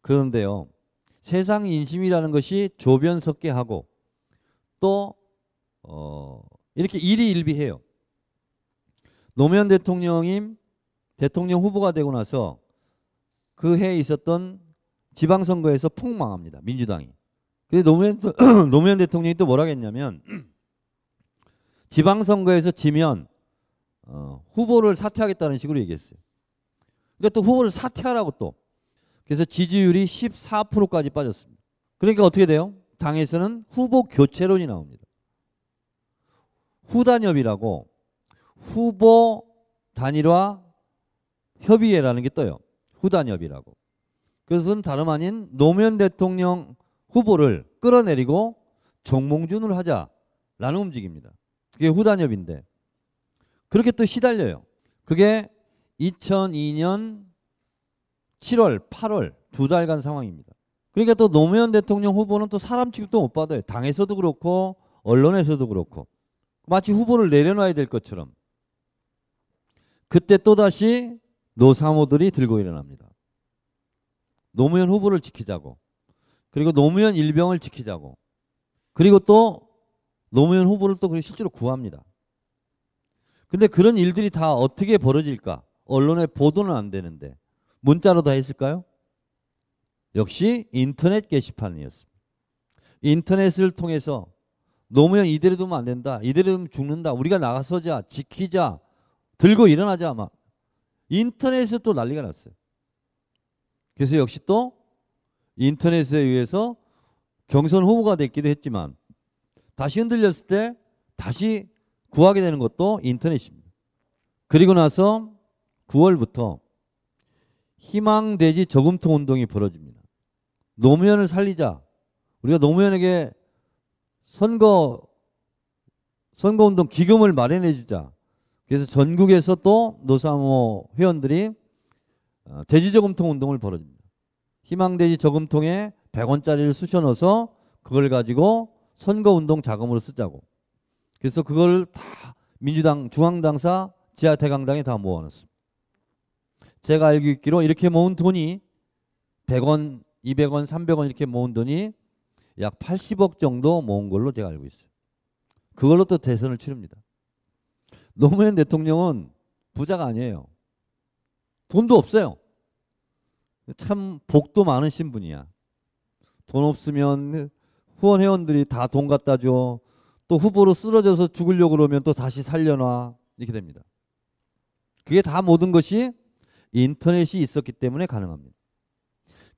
그런데요. 세상 인심이라는 것이 조변 섞게 하고 또 어, 이렇게 일희일비해요. 노무현 대통령이 대통령 후보가 되고 나서 그 해에 있었던 지방선거에서 폭망합니다. 민주당이. 근데 노무현, 노무현 대통령이 또 뭐라 했냐면 지방선거에서 지면 어, 후보를 사퇴하겠다는 식으로 얘기했어요. 그러니까 또 후보를 사퇴하라고 또. 그래서 지지율이 14%까지 빠졌습니다. 그러니까 어떻게 돼요? 당에서는 후보 교체론이 나옵니다. 후단협이라고 후보 단일화 협의회라는 게 떠요. 후단협이라고. 그것은 다름 아닌 노무현 대통령 후보를 끌어내리고 정몽준을 하자라는 움직입니다. 그게 후단협인데 그렇게 또 시달려요. 그게 2002년 7월, 8월 두 달간 상황입니다. 그러니까 또 노무현 대통령 후보는 또 사람 취급도 못 받아요. 당에서도 그렇고 언론에서도 그렇고 마치 후보를 내려놔야 될 것처럼 그때 또다시 노사모들이 들고 일어납니다. 노무현 후보를 지키자고 그리고 노무현 일병을 지키자고 그리고 또 노무현 후보를 또 실제로 구합니다. 근데 그런 일들이 다 어떻게 벌어질까? 언론에 보도는 안 되는데 문자로 다 했을까요? 역시 인터넷 게시판이었습니다. 인터넷을 통해서 노무현 이대로 두면 안 된다. 이대로 두면 죽는다. 우리가 나가서자, 지키자, 들고 일어나자 막 인터넷에서 또 난리가 났어요. 그래서 역시 또 인터넷에 의해서 경선 후보가 됐기도 했지만 다시 흔들렸을 때 다시 구하게 되는 것도 인터넷입니다. 그리고 나서 9월부터 희망돼지 저금통 운동이 벌어집니다. 노무현을 살리자. 우리가 노무현에게 선거 선거운동 기금을 마련해 주자. 그래서 전국에서 또 노사모 회원들이 어, 대지저금통 운동을 벌어집니다. 희망대지 저금통에 100원짜리를 쑤셔 넣어서 그걸 가지고 선거운동 자금으로 쓰자고. 그래서 그걸 다 민주당 중앙당사 지하 대강당에 다 모아놨습니다. 제가 알기로 이렇게 모은 돈이 100원, 200원, 300원 이렇게 모은 돈이 약 80억 정도 모은 걸로 제가 알고 있어요. 그걸로 또 대선을 치릅니다. 노무현 대통령은 부자가 아니에요. 돈도 없어요. 참 복도 많으신 분이야. 돈 없으면 후원 회원들이 다 돈 갖다 줘. 또 후보로 쓰러져서 죽으려고 그러면 또 다시 살려놔. 이렇게 됩니다. 그게 다 모든 것이 인터넷이 있었기 때문에 가능합니다.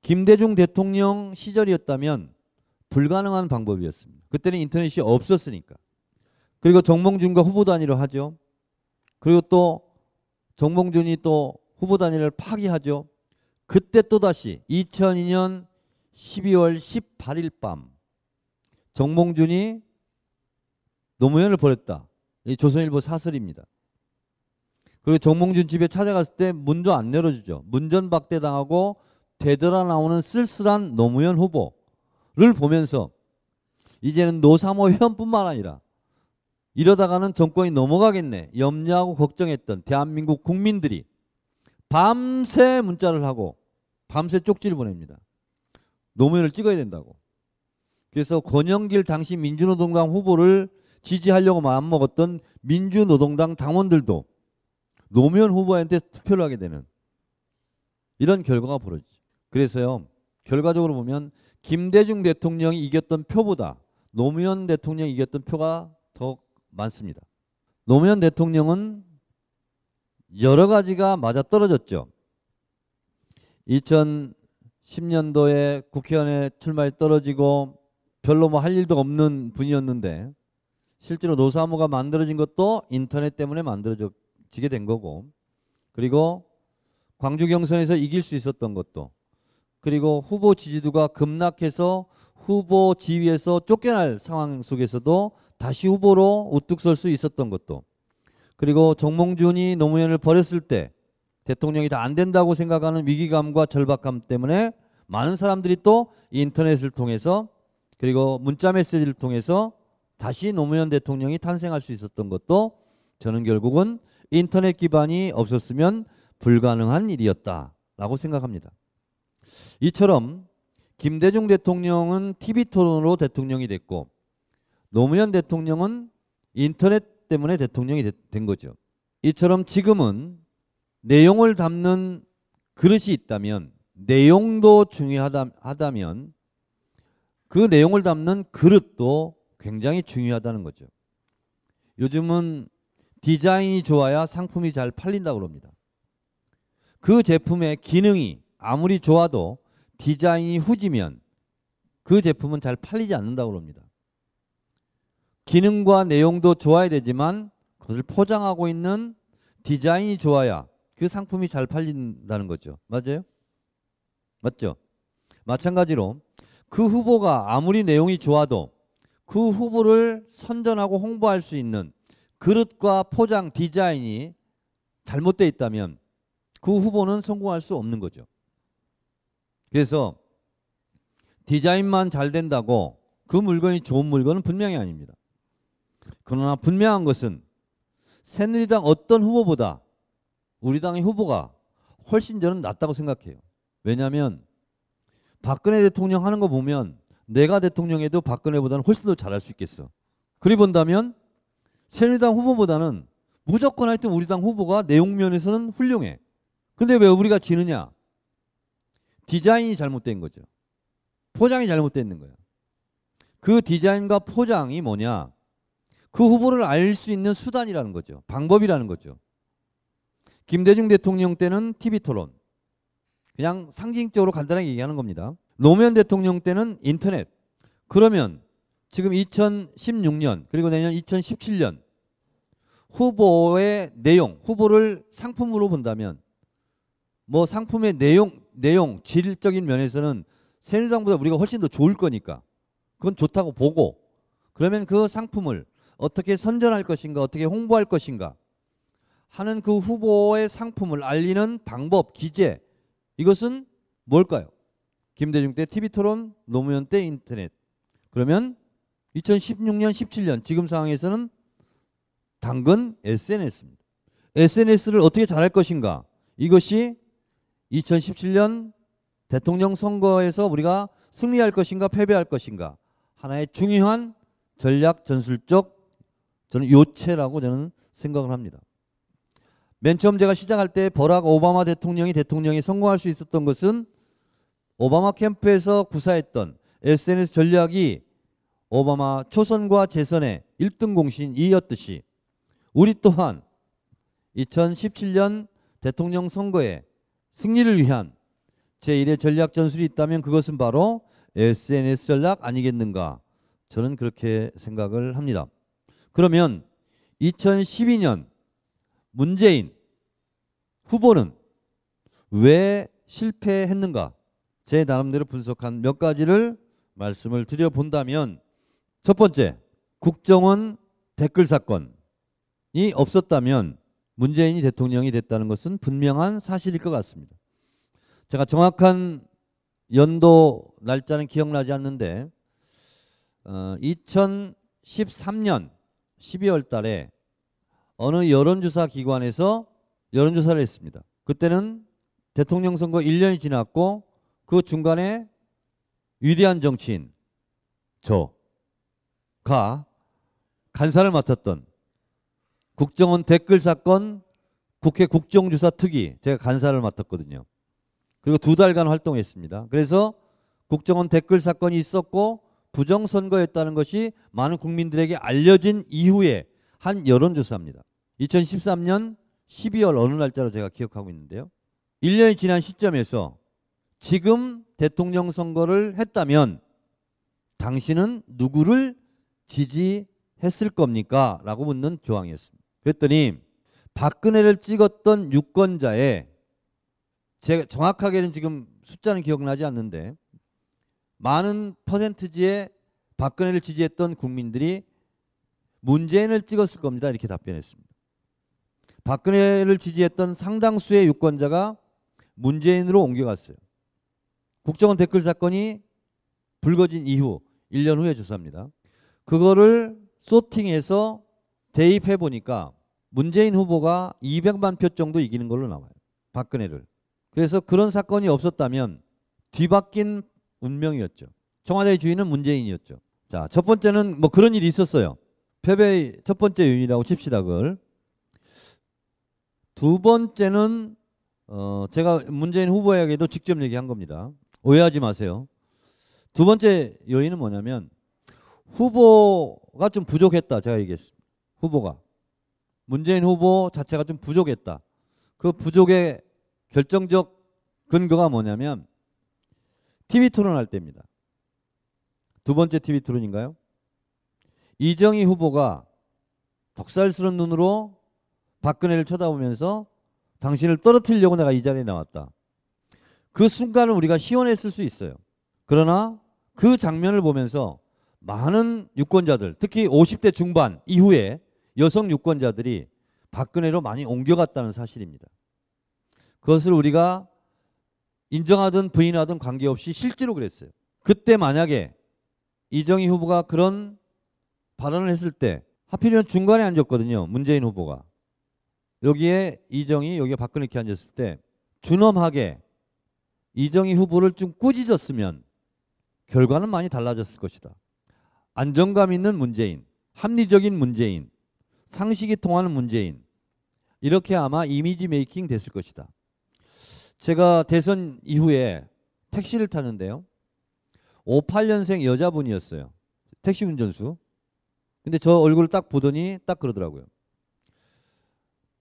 김대중 대통령 시절이었다면 불가능한 방법이었습니다. 그때는 인터넷이 없었으니까. 그리고 정몽준과 후보 단위로 하죠. 그리고 또 정몽준이 또 후보 단위를 파기하죠. 그때 또다시 2002년 12월 18일 밤 정몽준이 노무현을 버렸다. 이 조선일보 사설입니다. 그리고 정몽준 집에 찾아갔을 때 문도 안 열어주죠. 문전박대당하고 되돌아 나오는 쓸쓸한 노무현 후보. 를 보면서 이제는 노사모 회원뿐만 아니라 이러다가는 정권이 넘어가겠네 염려하고 걱정했던 대한민국 국민들이 밤새 문자를 하고 밤새 쪽지를 보냅니다. 노무현을 찍어야 된다고. 그래서 권영길 당시 민주노동당 후보를 지지하려고 마음먹었던 민주노동당 당원들도 노무현 후보한테 투표를 하게 되는 이런 결과가 벌어지죠. 그래서요. 결과적으로 보면 김대중 대통령이 이겼던 표보다 노무현 대통령이 이겼던 표가 더 많습니다. 노무현 대통령은 여러 가지가 맞아 떨어졌죠. 2010년도에 국회의원에 출마에 떨어지고 별로 뭐 할 일도 없는 분이었는데 실제로 노사무가 만들어진 것도 인터넷 때문에 만들어지게 된 거고 그리고 광주 경선에서 이길 수 있었던 것도 그리고 후보 지지도가 급락해서 후보 지위에서 쫓겨날 상황 속에서도 다시 후보로 우뚝 설 수 있었던 것도 그리고 정몽준이 노무현을 버렸을 때 대통령이 다 안 된다고 생각하는 위기감과 절박감 때문에 많은 사람들이 또 인터넷을 통해서 그리고 문자 메시지를 통해서 다시 노무현 대통령이 탄생할 수 있었던 것도 저는 결국은 인터넷 기반이 없었으면 불가능한 일이었다라고 생각합니다. 이처럼 김대중 대통령은 TV 토론으로 대통령이 됐고 노무현 대통령은 인터넷 때문에 대통령이 된 거죠. 이처럼 지금은 내용을 담는 그릇이 있다면 내용도 중요하다면 그 내용을 담는 그릇도 굉장히 중요하다는 거죠. 요즘은 디자인이 좋아야 상품이 잘 팔린다고 합니다. 그 제품의 기능이 아무리 좋아도 디자인이 후지면 그 제품은 잘 팔리지 않는다고 합니다. 기능과 내용도 좋아야 되지만 그것을 포장하고 있는 디자인이 좋아야 그 상품이 잘 팔린다는 거죠. 맞아요? 맞죠? 마찬가지로 그 후보가 아무리 내용이 좋아도 그 후보를 선전하고 홍보할 수 있는 그릇과 포장 디자인이 잘못되어 있다면 그 후보는 성공할 수 없는 거죠. 그래서 디자인만 잘 된다고 그 물건이 좋은 물건은 분명히 아닙니다. 그러나 분명한 것은 새누리당 어떤 후보보다 우리 당의 후보가 훨씬 저는 낫다고 생각해요. 왜냐하면 박근혜 대통령 하는 거 보면 내가 대통령에도 박근혜보다는 훨씬 더 잘할 수 있겠어. 그리 본다면 새누리당 후보보다는 무조건 하여튼 우리 당 후보가 내용면에서는 훌륭해. 근데 왜 우리가 지느냐? 디자인이 잘못된 거죠. 포장이 잘못됐는 거예요. 그 디자인과 포장이 뭐냐? 그 후보를 알 수 있는 수단이라는 거죠. 방법이라는 거죠. 김대중 대통령 때는 TV 토론. 그냥 상징적으로 간단하게 얘기하는 겁니다. 노무현 대통령 때는 인터넷. 그러면 지금 2016년 그리고 내년 2017년 후보의 내용, 후보를 상품으로 본다면 뭐 상품의 내용 내용 질적인 면에서는 새누리당보다 우리가 훨씬 더 좋을 거니까 그건 좋다고 보고 그러면 그 상품을 어떻게 선전할 것인가 어떻게 홍보할 것인가 하는 그 후보의 상품을 알리는 방법 기재 이것은 뭘까요? 김대중 때 TV 토론 노무현 때 인터넷 그러면 2016년 17년 지금 상황에서는 당근 SNS입니다. SNS를 어떻게 잘할 것인가 이것이 2017년 대통령 선거에서 우리가 승리할 것인가 패배할 것인가 하나의 중요한 전략 전술적 저는 요체라고 저는 생각을 합니다. 맨 처음 제가 시작할 때 버락 오바마 대통령이 대통령이 성공할 수 있었던 것은 오바마 캠프에서 구사했던 SNS 전략이 오바마 초선과 재선의 1등 공신이었듯이 우리 또한 2017년 대통령 선거에 승리를 위한 제1의 전략 전술이 있다면 그것은 바로 SNS 전략 아니겠는가 저는 그렇게 생각을 합니다. 그러면 2012년 문재인 후보는 왜 실패했는가 제 나름대로 분석한 몇 가지를 말씀을 드려본다면 첫 번째 국정원 댓글 사건이 없었다면 문재인이 대통령이 됐다는 것은 분명한 사실일 것 같습니다. 제가 정확한 연도 날짜는 기억나지 않는데 어, 2013년 12월 달에 어느 여론조사 기관에서 여론조사를 했습니다. 그때는 대통령 선거 1년이 지났고 그 중간에 위대한 정치인 저가 간사를 맡았던 국정원 댓글 사건, 국회 국정조사 특위 제가 간사를 맡았거든요. 그리고 두 달간 활동했습니다. 그래서 국정원 댓글 사건이 있었고 부정선거였다는 것이 많은 국민들에게 알려진 이후에 한 여론조사입니다. 2013년 12월 어느 날짜로 제가 기억하고 있는데요. 1년이 지난 시점에서 지금 대통령 선거를 했다면 당신은 누구를 지지했을 겁니까? 라고 묻는 조항이었습니다. 그랬더니 박근혜를 찍었던 유권자의 제가 정확하게는 지금 숫자는 기억나지 않는데 많은 퍼센트지에 박근혜를 지지했던 국민들이 문재인을 찍었을 겁니다. 이렇게 답변했습니다. 박근혜를 지지했던 상당수의 유권자가 문재인으로 옮겨갔어요. 국정원 댓글 사건이 불거진 이후 1년 후에 조사합니다. 그거를 소팅해서 대입해 보니까 문재인 후보가 200만 표 정도 이기는 걸로 나와요. 박근혜를. 그래서 그런 사건이 없었다면 뒤바뀐 운명이었죠. 청와대 의 주인은 문재인이었죠. 자, 첫 번째는 뭐 그런 일이 있었어요. 패배의 첫 번째 요인이라고 칩시다 그걸. 두 번째는 어 제가 문재인 후보에게도 직접 얘기한 겁니다. 오해하지 마세요. 두 번째 요인은 뭐냐면 후보가 좀 부족했다 제가 얘기했습니다. 후보가 문재인 후보 자체가 좀 부족했다. 그 부족의 결정적 근거가 뭐냐면 TV 토론할 때입니다. 두 번째 TV 토론인가요? 이정희 후보가 독살스러운 눈으로 박근혜를 쳐다보면서 당신을 떨어뜨리려고 내가 이 자리에 나왔다. 그순간을 우리가 시원했을 수 있어요. 그러나 그 장면을 보면서 많은 유권자들, 특히 50대 중반 이후에 여성 유권자들이 박근혜로 많이 옮겨갔다는 사실입니다. 그것을 우리가 인정하든 부인하든 관계없이 실제로 그랬어요. 그때 만약에 이정희 후보가 그런 발언을 했을 때 하필이면 중간에 앉았거든요. 문재인 후보가. 여기에 이정희, 여기에 박근혜 이렇게 앉았을 때 준엄하게 이정희 후보를 좀 꾸짖었으면 결과는 많이 달라졌을 것이다. 안정감 있는 문재인, 합리적인 문재인, 상식이 통하는 문재인 이렇게 아마 이미지 메이킹 됐을 것이다. 제가 대선 이후에 택시를 타는데요. 58년생 여자분이었어요. 택시 운전수. 근데 저 얼굴 딱 보더니 딱 그러더라고요.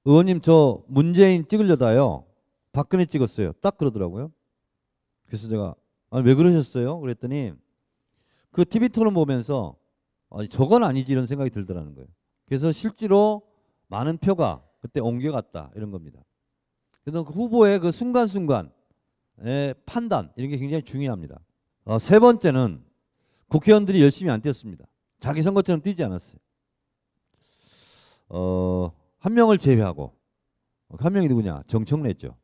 의원님 저 문재인 찍으려다요. 박근혜 찍었어요. 딱 그러더라고요. 그래서 제가 아니 왜 그러셨어요? 그랬더니 그 TV 토론 보면서 아니 저건 아니지 이런 생각이 들더라는 거예요. 그래서 실제로 많은 표가 그때 옮겨갔다 이런 겁니다. 그래서 그 후보의 그 순간순간의 예, 판단 이런 게 굉장히 중요합니다. 어, 세 번째는 국회의원들이 열심히 안 뛰었습니다. 자기 선거처럼 뛰지 않았어요. 어, 한 명을 제외하고 어, 한 명이 누구냐? 정청래죠.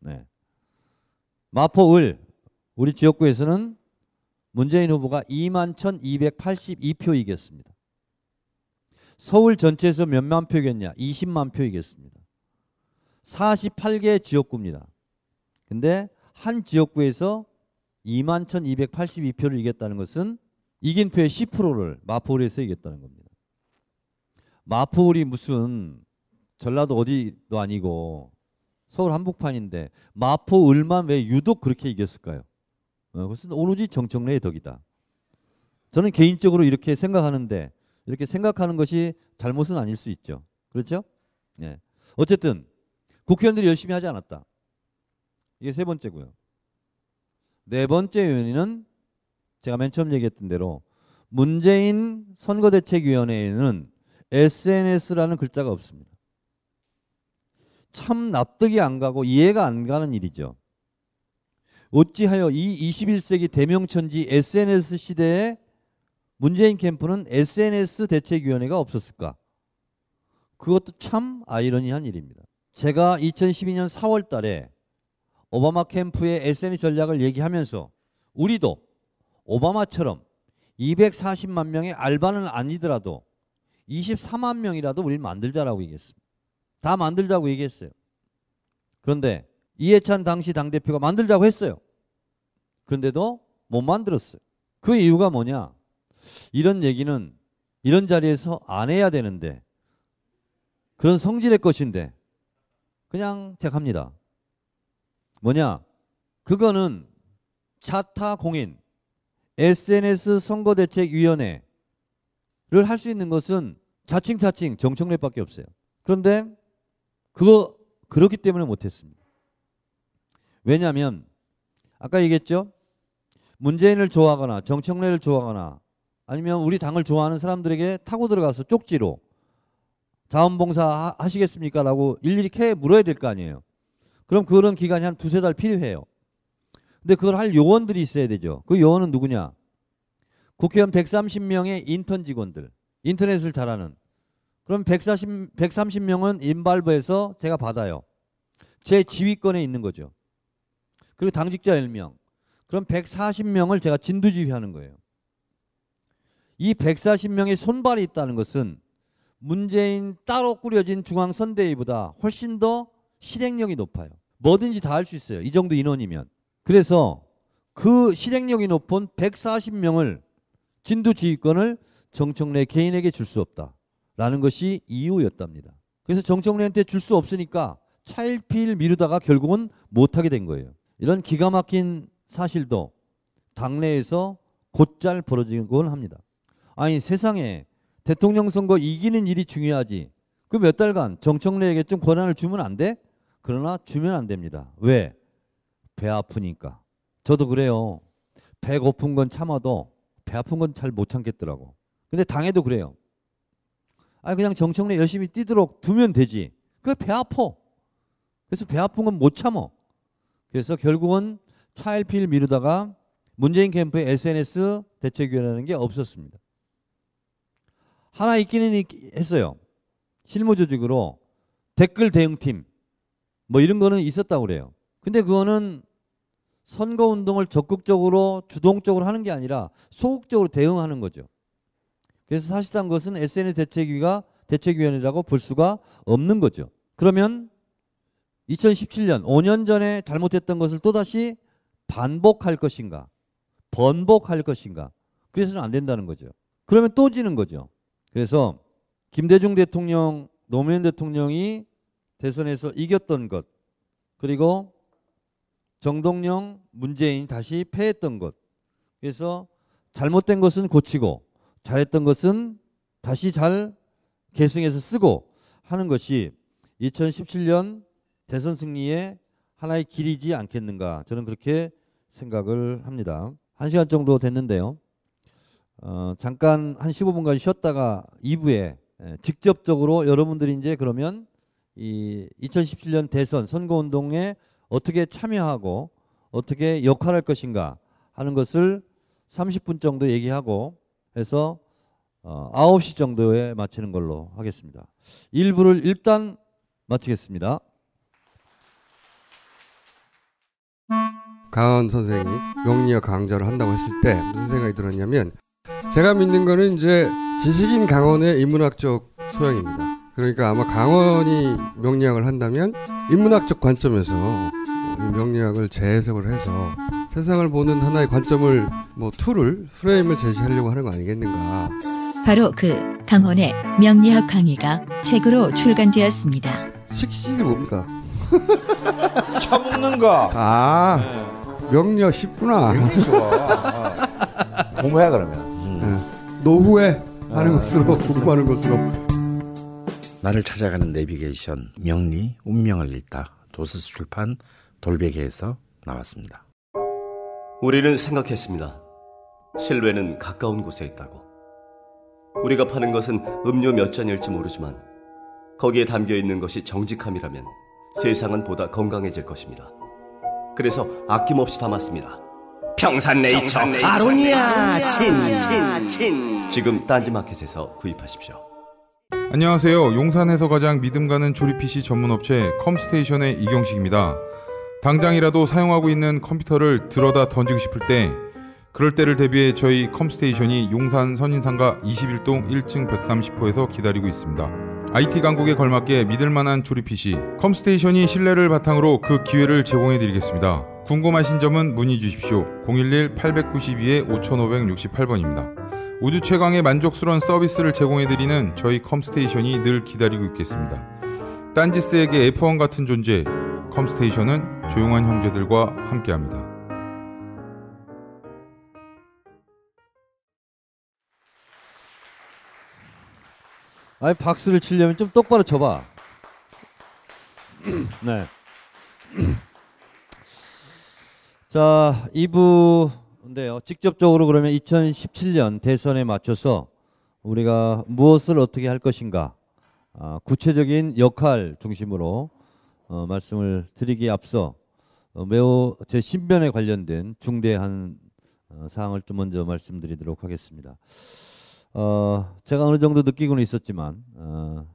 네. 마포을 우리 지역구에서는 문재인 후보가 21,282표 이겼습니다. 서울 전체에서 몇만 표겠냐? 20만 표이겠습니다. 48개 지역구입니다. 근데 한 지역구에서 2만 1282표를 이겼다는 것은 이긴 표의 10%를 마포울에서 이겼다는 겁니다. 마포울이 무슨 전라도 어디도 아니고 서울 한복판인데 마포을만 왜 유독 그렇게 이겼을까요? 어, 그것은 오로지 정청래의 덕이다. 저는 개인적으로 이렇게 생각하는데 이렇게 생각하는 것이 잘못은 아닐 수 있죠. 그렇죠? 예. 어쨌든 국회의원들이 열심히 하지 않았다. 이게 세 번째고요. 네 번째 요인은 제가 맨 처음 얘기했던 대로 문재인 선거대책위원회에는 SNS라는 글자가 없습니다. 참 납득이 안 가고 이해가 안 가는 일이죠. 어찌하여 이 21세기 대명천지 SNS 시대에 문재인 캠프는 SNS 대책위원회가 없었을까? 그것도 참 아이러니한 일입니다. 제가 2012년 4월 달에 오바마 캠프의 SNS 전략을 얘기하면서 우리도 오바마처럼 240만 명의 알바는 아니더라도 24만 명이라도 우리 만들자라고 얘기했습니다. 다 만들자고 얘기했어요. 그런데 이해찬 당시 당대표가 만들자고 했어요. 그런데도 못 만들었어요. 그 이유가 뭐냐? 이런 얘기는 이런 자리에서 안 해야 되는데 그런 성질의 것인데 그냥 제가 합니다. 뭐냐? 그거는 차타 공인 SNS 선거대책위원회를 할 수 있는 것은 자칭자칭 정청래밖에 없어요. 그런데 그거 그렇기 때문에 못했습니다. 왜냐하면 아까 얘기했죠. 문재인을 좋아하거나 정청래를 좋아하거나 아니면 우리 당을 좋아하는 사람들에게 타고 들어가서 쪽지로 자원봉사 하시겠습니까? 라고 일일이 캐 물어야 될 거 아니에요. 그럼 그런 기간이 한 두세 달 필요해요. 근데 그걸 할 요원들이 있어야 되죠. 그 요원은 누구냐? 국회의원 130명의 인턴 직원들. 인터넷을 잘하는. 그럼 140, 130명은 인발브에서 제가 받아요. 제 지휘권에 있는 거죠. 그리고 당직자 10명. 그럼 140명을 제가 진두지휘하는 거예요. 이 140명의 손발이 있다는 것은 문재인 따로 꾸려진 중앙선대위보다 훨씬 더 실행력이 높아요. 뭐든지 다 할 수 있어요. 이 정도 인원이면. 그래서 그 실행력이 높은 140명을 진두 지휘권을 정청래 개인에게 줄 수 없다라는 것이 이유였답니다. 그래서 정청래한테 줄 수 없으니까 차일피일 미루다가 결국은 못하게 된 거예요. 이런 기가 막힌 사실도 당내에서 곧잘 벌어지곤 합니다. 아니 세상에 대통령 선거 이기는 일이 중요하지. 그 몇 달간 정청래에게 좀 권한을 주면 안 돼? 그러나 주면 안 됩니다. 왜? 배 아프니까. 저도 그래요. 배 고픈 건 참아도 배 아픈 건 잘 못 참겠더라고. 근데 당해도 그래요. 아 그냥 정청래 열심히 뛰도록 두면 되지. 그 배 아퍼 그래서 배 아픈 건 못 참어. 그래서 결국은 차일피일 미루다가 문재인 캠프의 SNS 대책위원회라는 게 없었습니다. 하나 있기는 했어요. 실무조직으로 댓글 대응팀 뭐 이런 거는 있었다고 그래요. 근데 그거는 선거 운동을 적극적으로 주동적으로 하는 게 아니라 소극적으로 대응하는 거죠. 그래서 사실상 그것은 SNS 대책위가 대책위원이라고볼 수가 없는 거죠. 그러면 2017년 5년 전에 잘못했던 것을 또다시 반복할 것인가? 번복할 것인가? 그래서는 안 된다는 거죠. 그러면 또 지는 거죠. 그래서 김대중 대통령, 노무현 대통령이 대선에서 이겼던 것, 그리고 정동영, 문재인 이 다시 패했던 것. 그래서 잘못된 것은 고치고 잘했던 것은 다시 잘 계승해서 쓰고 하는 것이 2017년 대선 승리의 하나의 길이지 않겠는가 저는 그렇게 생각을 합니다. 한 시간 정도 됐는데요. 어, 잠깐 한 15분간 쉬었다가 2부에 예, 직접적으로 여러분들이 이제 그러면 이 2017년 대선 선거 운동에 어떻게 참여하고 어떻게 역할할 것인가 하는 것을 30분 정도 얘기하고 해서 어, 9시 정도에 마치는 걸로 하겠습니다. 1부를 일단 마치겠습니다. 강원 선생이 명리학 강좌를 한다고 했을 때 무슨 생각이 들었냐면 제가 믿는 거는 이제 지식인 강원의 인문학적 소양입니다. 그러니까 아마 강원이 명리학을 한다면 인문학적 관점에서 명리학을 재해석을 해서 세상을 보는 하나의 관점을 뭐 툴을 프레임을 제시하려고 하는 거 아니겠는가. 바로 그 강원의 명리학 강의가 책으로 출간되었습니다. 식신이 뭡니까? 차 먹는 거. 아 네. 명리학 쉽구나. 좋 아. 공부해 그러면. 예. 노후에 하는 아. 것으로 궁금하는 것으로 나를 찾아가는 내비게이션 명리 운명을 읽다 도서 출판 돌베개에서 나왔습니다. 우리는 생각했습니다. 실외는 가까운 곳에 있다고. 우리가 파는 것은 음료 몇 잔일지 모르지만 거기에 담겨 있는 것이 정직함이라면 세상은 보다 건강해질 것입니다. 그래서 아낌없이 담았습니다. 평산네이처, 평산네이처 아로니아 친친친 지금 딴지마켓에서 구입하십시오. 안녕하세요. 용산에서 가장 믿음 가는 조립 PC 전문 업체 컴스테이션의 이경식입니다. 당장이라도 사용하고 있는 컴퓨터를 들어다 던지고 싶을 때 그럴 때를 대비해 저희 컴스테이션이 용산 선인상가 21동 1층 130호에서 기다리고 있습니다. IT 강국에 걸맞게 믿을 만한 조립 PC 컴스테이션이 신뢰를 바탕으로 그 기회를 제공해 드리겠습니다. 궁금하신 점은 문의 주십시오. 011-892-5568번입니다. 우주 최강의 만족스러운 서비스를 제공해드리는 저희 컴스테이션이 늘 기다리고 있겠습니다. 딴지스에게 F1 같은 존재, 컴스테이션은 조용한 형제들과 함께합니다. 아니 박수를 치려면 좀 똑바로 쳐봐. 네. 자, 2부인데요. 직접적으로 그러면 2017년 대선에 맞춰서 우리가 무엇을 어떻게 할 것인가 아, 구체적인 역할 중심으로 어, 말씀을 드리기 앞서 어, 매우 제 신변에 관련된 중대한 어, 사항을 좀 먼저 말씀드리도록 하겠습니다. 어, 제가 어느 정도 느끼고는 있었지만 어,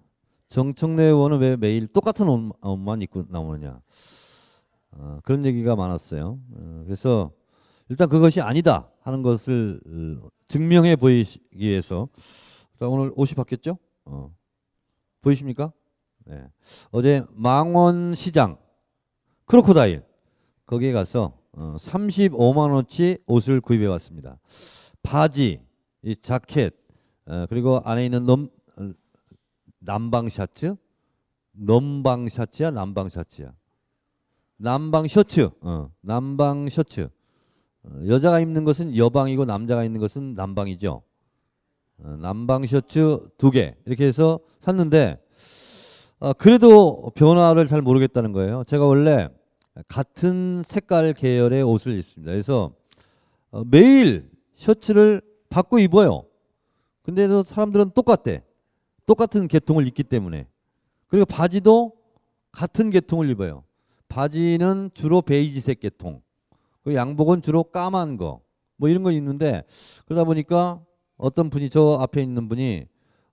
정청래 의원은 왜 매일 똑같은 옷만 입고 나오느냐 어, 그런 얘기가 많았어요. 어, 그래서 일단 그것이 아니다 하는 것을 어, 증명해 보이기 위해서 자, 오늘 옷이 바뀌었죠? 어. 보이십니까? 네. 어제 망원시장 크로코다일 거기에 가서 어, 35만 원치 옷을 구입해 왔습니다. 바지, 이 자켓, 어, 그리고 안에 있는 넘, 어, 남방 셔츠, 넘방 셔츠야, 남방 셔츠야. 남방 셔츠, 어, 남방 셔츠. 어, 여자가 입는 것은 여방이고 남자가 입는 것은 남방이죠. 어, 남방 셔츠 두 개 이렇게 해서 샀는데 어, 그래도 변화를 잘 모르겠다는 거예요. 제가 원래 같은 색깔 계열의 옷을 입습니다. 그래서 매일 셔츠를 바꿔 입어요. 근데도 사람들은 똑같대. 똑같은 계통을 입기 때문에. 그리고 바지도 같은 계통을 입어요. 바지는 주로 베이지색 계통, 그 양복은 주로 까만 거, 뭐 이런 거 있는데 그러다 보니까 어떤 분이 저 앞에 있는 분이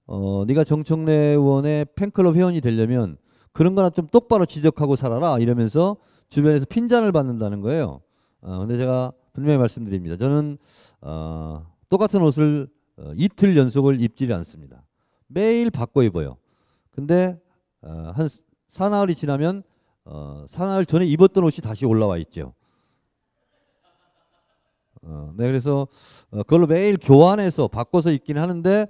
어, 네가 정청래 의원의 팬클럽 회원이 되려면 그런 거나 좀 똑바로 지적하고 살아라 이러면서 주변에서 핀잔을 받는다는 거예요. 어, 근데 제가 분명히 말씀드립니다. 저는 어, 똑같은 옷을 어, 이틀 연속을 입지 않습니다. 매일 바꿔 입어요. 근데 어, 한 사나흘이 지나면 어, 사나흘 전에 입었던 옷이 다시 올라와 있죠. 어, 네, 그래서 어, 그걸 매일 교환해서 바꿔서 입긴 하는데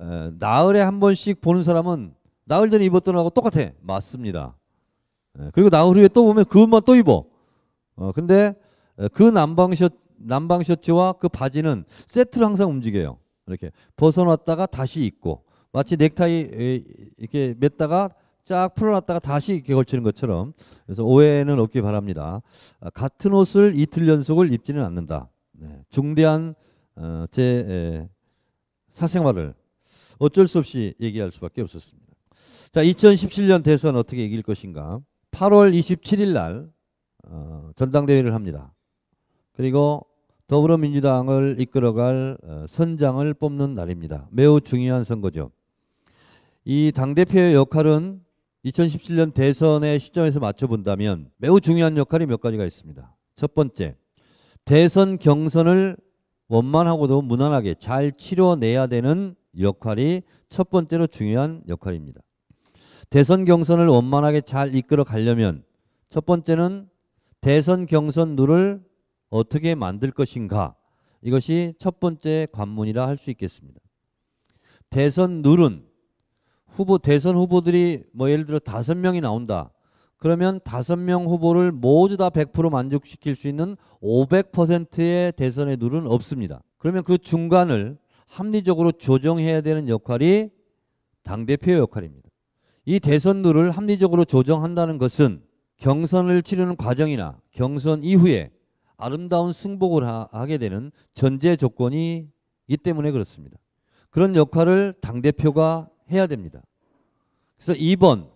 에, 어, 나흘에 한 번씩 보는 사람은 나흘 전에 입었던 옷하고 똑같아. 맞습니다. 에, 예, 그리고 나흘 후에 또 보면 그것만또 입어. 어, 근데 어, 그난방 셔츠, 남방 셔츠와 그 바지는 세트로 항상 움직여요. 이렇게 벗어놨다가 다시 입고 마치 넥타이 이렇게 맸다가 쫙 풀어놨다가 다시 이렇게 걸치는 것처럼 그래서 오해는 없기 바랍니다. 아, 같은 옷을 이틀 연속을 입지는 않는다. 네, 중대한 어, 제 사생활을 어쩔 수 없이 얘기할 수밖에 없었습니다. 자, 2017년 대선 어떻게 이길 것인가? 8월 27일 날 어, 전당대회를 합니다. 그리고 더불어민주당을 이끌어갈 어, 선장을 뽑는 날입니다. 매우 중요한 선거죠. 이 당대표의 역할은 2017년 대선의 시점에서 맞춰본다면 매우 중요한 역할이 몇 가지가 있습니다. 첫 번째, 대선 경선을 원만하고도 무난하게 잘 치러내야 되는 역할이 첫 번째로 중요한 역할입니다. 대선 경선을 원만하게 잘 이끌어 가려면 첫 번째는 대선 경선 룰을 어떻게 만들 것인가 이것이 첫 번째 관문이라 할 수 있겠습니다. 대선 룰은 후보 대선 후보들이 뭐 예를 들어 다섯 명이 나온다. 그러면 다섯 명 후보를 모두 다 100% 만족시킬 수 있는 500%의 대선의 룰은 없습니다. 그러면 그 중간을 합리적으로 조정해야 되는 역할이 당대표의 역할입니다. 이 대선 룰을 합리적으로 조정한다는 것은 경선을 치르는 과정이나 경선 이후에 아름다운 승복을 하, 게 되는 전제 조건이 이 때문에 그렇습니다. 그런 역할을 당대표가 해야 됩니다. 그래서 2번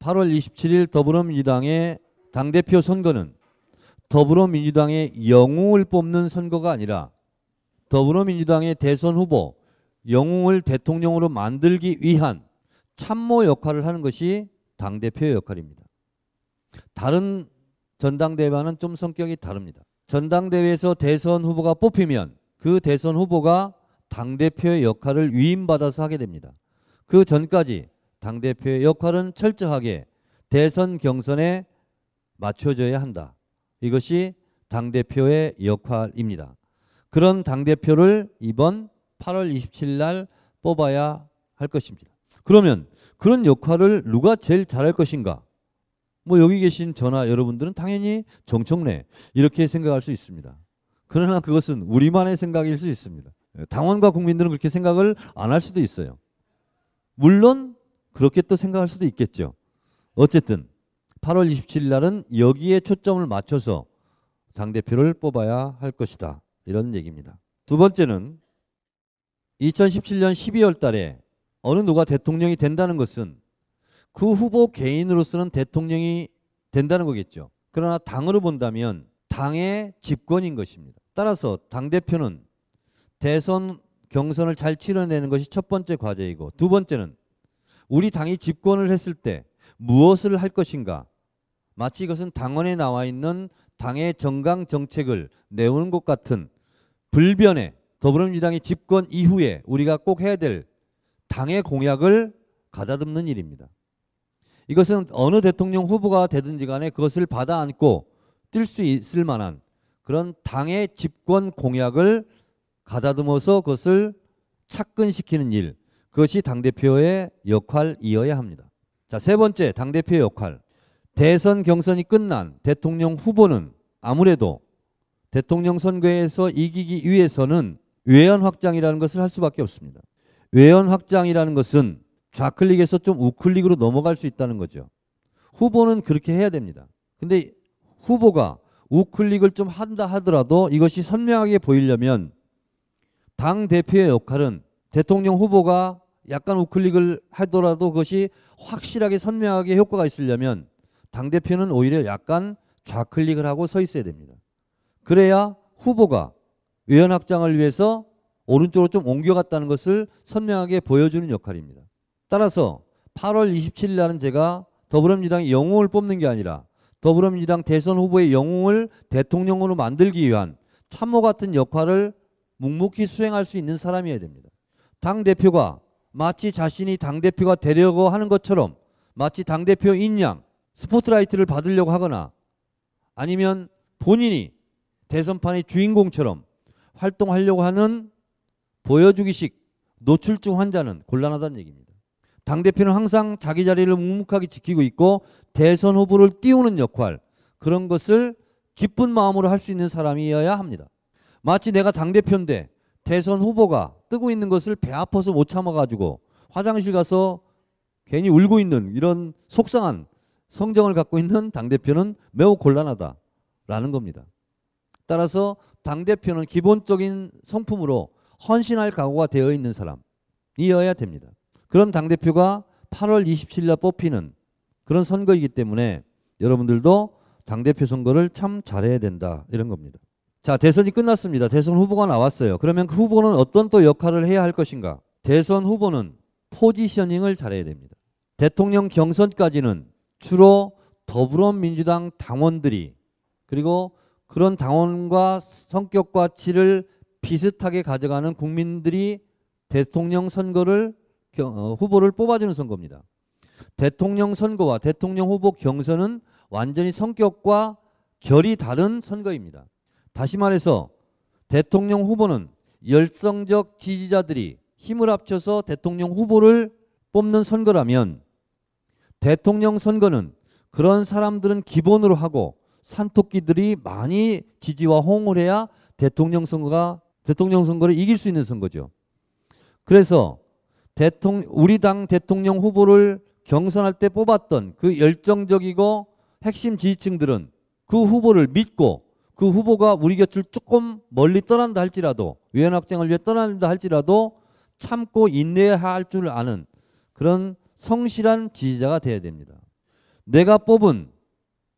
8월 27일 더불어민주당의 당대표 선거는 더불어민주당의 영웅을 뽑는 선거가 아니라 더불어민주당의 대선 후보 영웅을 대통령으로 만들기 위한 참모 역할을 하는 것이 당대표의 역할입니다. 다른 전당대회와는 좀 성격이 다릅니다. 전당대회에서 대선 후보가 뽑히면 그 대선 후보가 당대표의 역할을 위임받아서 하게 됩니다. 그 전까지 당대표의 역할은 철저하게 대선 경선에 맞춰져야 한다. 이것이 당대표의 역할입니다. 그런 당대표를 이번 8월 27일 날 뽑아야 할 것입니다. 그러면 그런 역할을 누가 제일 잘할 것인가? 뭐 여기 계신 전나 여러분들은 당연히 정청래 이렇게 생각할 수 있습니다. 그러나 그것은 우리만의 생각일 수 있습니다. 예, 당원과 국민들은 그렇게 생각을 안 할 수도 있어요. 물론 그렇게 또 생각할 수도 있겠죠. 어쨌든 8월 27일 날은 여기에 초점을 맞춰서 당대표를 뽑아야 할 것이다. 이런 얘기입니다. 두 번째는 2017년 12월 달에 어느 누가 대통령이 된다는 것은 그 후보 개인으로서는 대통령이 된다는 거겠죠. 그러나 당으로 본다면 당의 집권인 것입니다. 따라서 당대표는 대선 경선을 잘 치러내는 것이 첫 번째 과제이고 두 번째는 우리 당이 집권을 했을 때 무엇을 할 것인가 마치 이것은 당원에 나와 있는 당의 정강 정책을 내오는 것 같은 불변의 더불어민주당이 집권 이후에 우리가 꼭 해야 될 당의 공약을 가다듬는 일입니다. 이것은 어느 대통령 후보가 되든지 간에 그것을 받아 안고 뛸 수 있을 만한 그런 당의 집권 공약을 가다듬어서 그것을 착근시키는 일. 그것이 당대표의 역할이어야 합니다. 자, 세 번째 당대표의 역할. 대선 경선이 끝난 대통령 후보는 아무래도 대통령 선거에서 이기기 위해서는 외연 확장이라는 것을 할 수밖에 없습니다. 외연 확장이라는 것은 좌클릭에서 좀 우클릭으로 넘어갈 수 있다는 거죠. 후보는 그렇게 해야 됩니다. 근데 후보가 우클릭을 좀 한다 하더라도 이것이 선명하게 보이려면 당 대표의 역할은 대통령 후보가 약간 우클릭을 하더라도 그것이 확실하게 선명하게 효과가 있으려면 당 대표는 오히려 약간 좌클릭을 하고 서 있어야 됩니다. 그래야 후보가 외연 확장을 위해서 오른쪽으로 좀 옮겨갔다는 것을 선명하게 보여주는 역할입니다. 따라서 8월 27일 날은 제가 더불어민주당의 영웅을 뽑는 게 아니라 더불어민주당 대선 후보의 영웅을 대통령으로 만들기 위한 참모 같은 역할을 묵묵히 수행할 수 있는 사람이어야 됩니다. 당 대표가 마치 자신이 당 대표가 되려고 하는 것처럼 마치 당 대표인 양 스포트라이트를 받으려고 하거나 아니면 본인이 대선판의 주인공처럼 활동하려고 하는 보여주기식 노출증 환자는 곤란하다는 얘기입니다. 당대표는 항상 자기 자리를 묵묵하게 지키고 있고 대선 후보를 띄우는 역할 그런 것을 기쁜 마음으로 할 수 있는 사람이어야 합니다. 마치 내가 당대표인데 대선 후보가 뜨고 있는 것을 배 아파서 못 참아가지고 화장실 가서 괜히 울고 있는 이런 속상한 성정을 갖고 있는 당대표는 매우 곤란하다라는 겁니다. 따라서 당대표는 기본적인 성품으로 헌신할 각오가 되어 있는 사람이어야 됩니다. 그런 당대표가 8월 27일 날 뽑히는 그런 선거이기 때문에 여러분들도 당대표 선거를 참 잘해야 된다 이런 겁니다. 자, 대선이 끝났습니다. 대선 후보가 나왔어요. 그러면 그 후보는 어떤 또 역할을 해야 할 것인가? 대선 후보는 포지셔닝을 잘해야 됩니다. 대통령 경선까지는 주로 더불어민주당 당원들이 그리고 그런 당원과 성격과 질을 비슷하게 가져가는 국민들이 대통령 선거를 어, 후보를 뽑아주는 선거입니다. 대통령 선거와 대통령 후보 경선은 완전히 성격과 결이 다른 선거입니다. 다시 말해서 대통령 후보는 열성적 지지자들이 힘을 합쳐서 대통령 후보를 뽑는 선거라면 대통령 선거는 그런 사람들은 기본으로 하고 산토끼들이 많이 지지와 호응을 해야 대통령 선거가 대통령 선거를 이길 수 있는 선거죠. 그래서 대통 우리 당 대통령 후보를 경선할 때 뽑았던 그 열정적이고 핵심 지지층들은 그 후보를 믿고 그 후보가 우리 곁을 조금 멀리 떠난다 할지라도 위원 확장을 위해 떠난다 할지라도 참고 인내할 줄 아는 그런 성실한 지지자가 돼야 됩니다. 내가 뽑은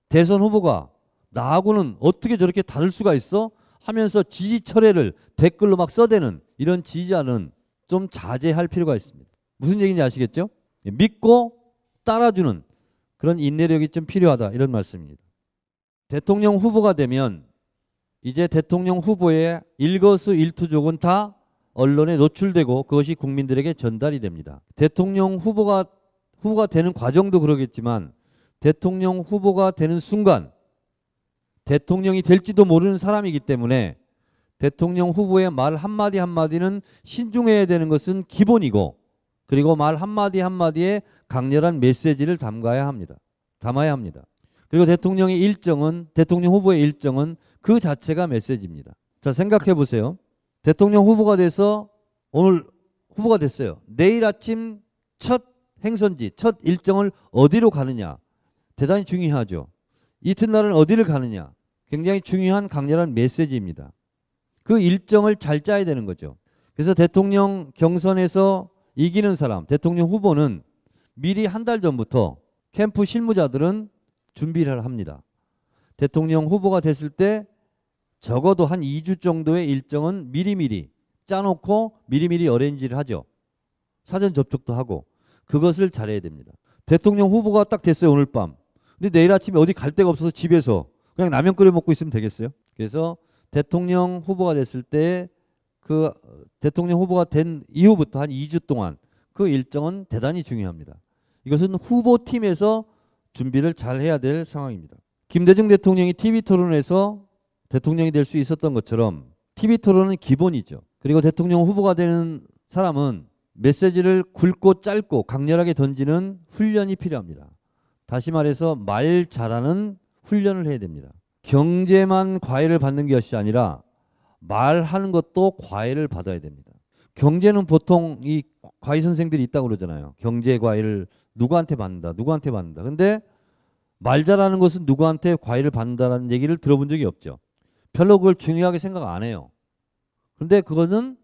대선 후보가 나하고는 어떻게 저렇게 다를 수가 있어? 하면서 지지 철회를 댓글로 막 써대는 이런 지지자는 좀 자제할 필요가 있습니다. 무슨 얘기인지 아시겠죠? 믿고 따라주는 그런 인내력이 좀 필요하다 이런 말씀입니다. 대통령 후보가 되면 이제 대통령 후보의 일거수 일투족은 다 언론에 노출되고 그것이 국민들에게 전달이 됩니다. 대통령 후보가 후보가 되는 과정도 그러겠지만 대통령 후보가 되는 순간 대통령이 될지도 모르는 사람이기 때문에 대통령 후보의 말 한마디 한마디는 신중해야 되는 것은 기본이고 그리고 말 한마디 한마디에 강렬한 메시지를 담가야 합니다. 담아야 합니다. 그리고 대통령의 일정은 대통령 후보의 일정은 그 자체가 메시지입니다. 자 생각해 보세요. 대통령 후보가 돼서 오늘 후보가 됐어요. 내일 아침 첫 행선지 첫 일정을 어디로 가느냐 대단히 중요하죠. 이튿날은 어디를 가느냐 굉장히 중요한 강렬한 메시지입니다. 그 일정을 잘 짜야 되는 거죠. 그래서 대통령 경선에서 이기는 사람, 대통령 후보는 미리 한 달 전부터 캠프 실무자들은 준비를 합니다. 대통령 후보가 됐을 때 적어도 한 2주 정도의 일정은 미리미리 짜놓고 미리미리 어레인지를 하죠. 사전 접촉도 하고 그것을 잘해야 됩니다. 대통령 후보가 딱 됐어요 오늘 밤. 근데 내일 아침에 어디 갈 데가 없어서 집에서 그냥 라면 끓여 먹고 있으면 되겠어요? 그래서 대통령 후보가 됐을 때 그 대통령 후보가 된 이후부터 한 2주 동안 그 일정은 대단히 중요합니다. 이것은 후보 팀에서 준비를 잘 해야 될 상황입니다. 김대중 대통령이 TV 토론에서 대통령이 될 수 있었던 것처럼 TV 토론은 기본이죠. 그리고 대통령 후보가 되는 사람은 메시지를 굵고 짧고 강렬하게 던지는 훈련이 필요합니다. 다시 말해서 말 잘하는 훈련을 해야 됩니다. 경제만 과외를 받는 것이 아니라 말하는 것도 과외를 받아야 됩니다. 경제는 보통 이 과외 선생들이 있다고 그러잖아요. 경제 과외를 누구한테 받는다, 누구한테 받는다. 근데 말 잘하는 것은 누구한테 과외를 받는다는 얘기를 들어본 적이 없죠. 별로 그걸 중요하게 생각 안 해요. 그런데 그거는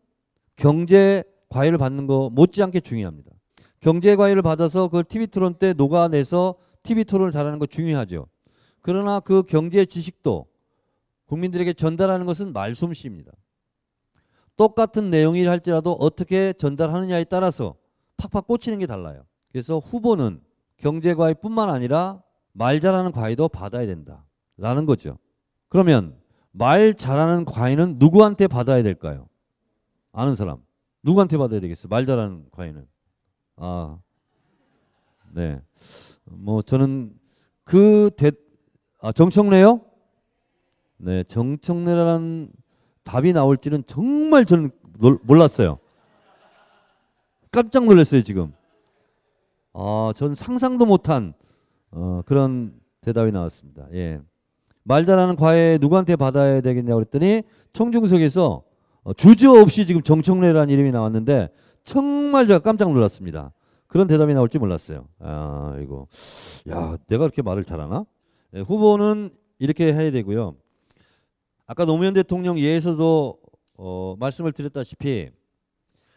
경제 과외를 받는 거 못지않게 중요합니다. 경제 과외를 받아서 그걸 TV 토론 때 녹아내서 TV 토론을 잘하는 거 중요하죠. 그러나 그 경제 지식도 국민들에게 전달하는 것은 말솜씨입니다. 똑같은 내용이 할지라도 어떻게 전달하느냐에 따라서 팍팍 꽂히는 게 달라요. 그래서 후보는 경제 과외뿐만 아니라 말 잘하는 과외도 받아야 된다라는 거죠. 그러면 말 잘하는 과외는 누구한테 받아야 될까요? 아는 사람. 누구한테 받아야 되겠어요? 말 잘하는 과외는. 아. 네. 뭐 저는 그 대, 아, 정청래요? 네, 정청래라는 답이 나올지는 정말 저는 놀, 몰랐어요. 깜짝 놀랐어요 지금. 아, 전 상상도 못한 어, 그런 대답이 나왔습니다. 예. 말 잘하는 과외 누구한테 받아야 되겠냐고 그랬더니 청중석에서 어, 주저 없이 지금 정청래라는 이름이 나왔는데 정말 제가 깜짝 놀랐습니다. 그런 대답이 나올 줄 몰랐어요. 아, 이거. 야, 내가 그렇게 말을 잘하나? 예, 후보는 이렇게 해야 되고요. 아까 노무현 대통령 예에서도 어, 말씀을 드렸다시피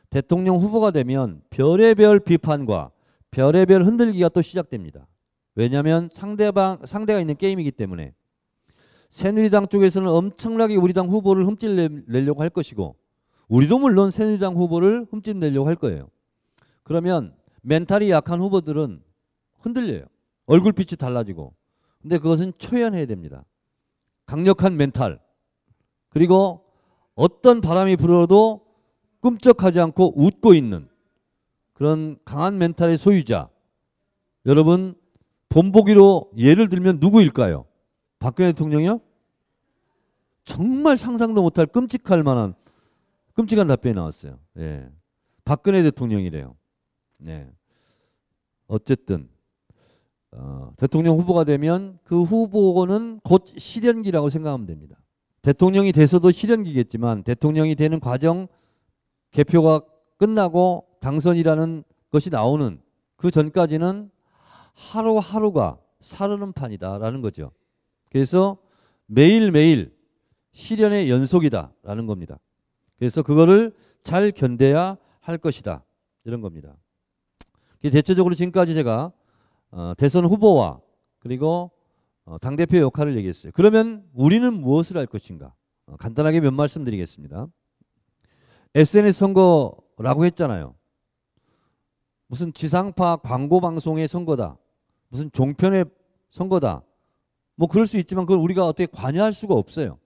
대통령 후보가 되면 별의별 비판과 별의별 흔들기가 또 시작됩니다. 왜냐하면 상대방 상대가 있는 게임이기 때문에 새누리당 쪽에서는 엄청나게 우리 당 후보를 흠집내려고 할 것이고 우리도 물론 새누리당 후보를 흠집내려고 할 거예요. 그러면 멘탈이 약한 후보들은 흔들려요. 얼굴빛이 달라지고. 근데 그것은 초연해야 됩니다. 강력한 멘탈, 그리고 어떤 바람이 불어도 끔찍하지 않고 웃고 있는 그런 강한 멘탈의 소유자. 여러분, 본보기로 예를 들면 누구일까요? 박근혜 대통령이요? 정말 상상도 못할 끔찍할 만한 끔찍한 답변이 나왔어요. 예. 박근혜 대통령이래요. 예. 어쨌든 어, 대통령 후보가 되면 그 후보는 곧 실현기라고 생각하면 됩니다. 대통령이 돼서도 실현기겠지만 대통령이 되는 과정 개표가 끝나고 당선이라는 것이 나오는 그 전까지는 하루하루가 사르는 판이다라는 거죠. 그래서 매일매일 실현의 연속이다라는 겁니다. 그래서 그거를 잘 견뎌야 할 것이다. 이런 겁니다. 대체적으로 지금까지 제가 어, 대선 후보와 그리고 어, 당대표 역할을 얘기했어요. 그러면 우리는 무엇을 할 것인가? 어, 간단하게 몇 말씀 드리겠습니다. SNS 선거라고 했잖아요. 무슨 지상파 광고 방송의 선거다. 무슨 종편의 선거다. 뭐 그럴 수 있지만 그걸 우리가 어떻게 관여할 수가 없어요.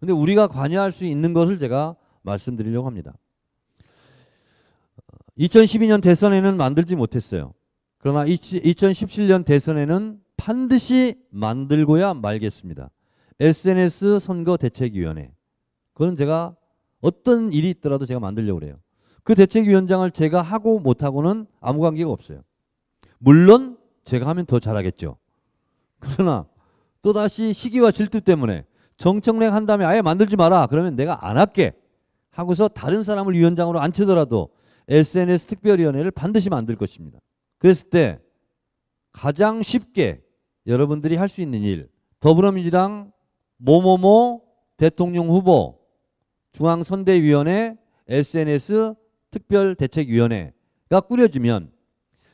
근데 우리가 관여할 수 있는 것을 제가 말씀드리려고 합니다. 2012년 어, 대선에는 만들지 못했어요. 그러나 2017년 대선에는 반드시 만들고야 말겠습니다. SNS 선거 대책위원회. 그건 제가 어떤 일이 있더라도 제가 만들려고 그래요. 그 대책위원장을 제가 하고 못하고는 아무 관계가 없어요. 물론 제가 하면 더 잘하겠죠. 그러나 또다시 시기와 질투 때문에 정청랭 한 다음에 아예 만들지 마라. 그러면 내가 안 할게. 하고서 다른 사람을 위원장으로 앉히더라도 SNS 특별위원회를 반드시 만들 것입니다. 그랬을 때 가장 쉽게 여러분들이 할 수 있는 일 더불어민주당 모모모 대통령 후보 중앙선대위원회 SNS 특별대책위원회가 꾸려지면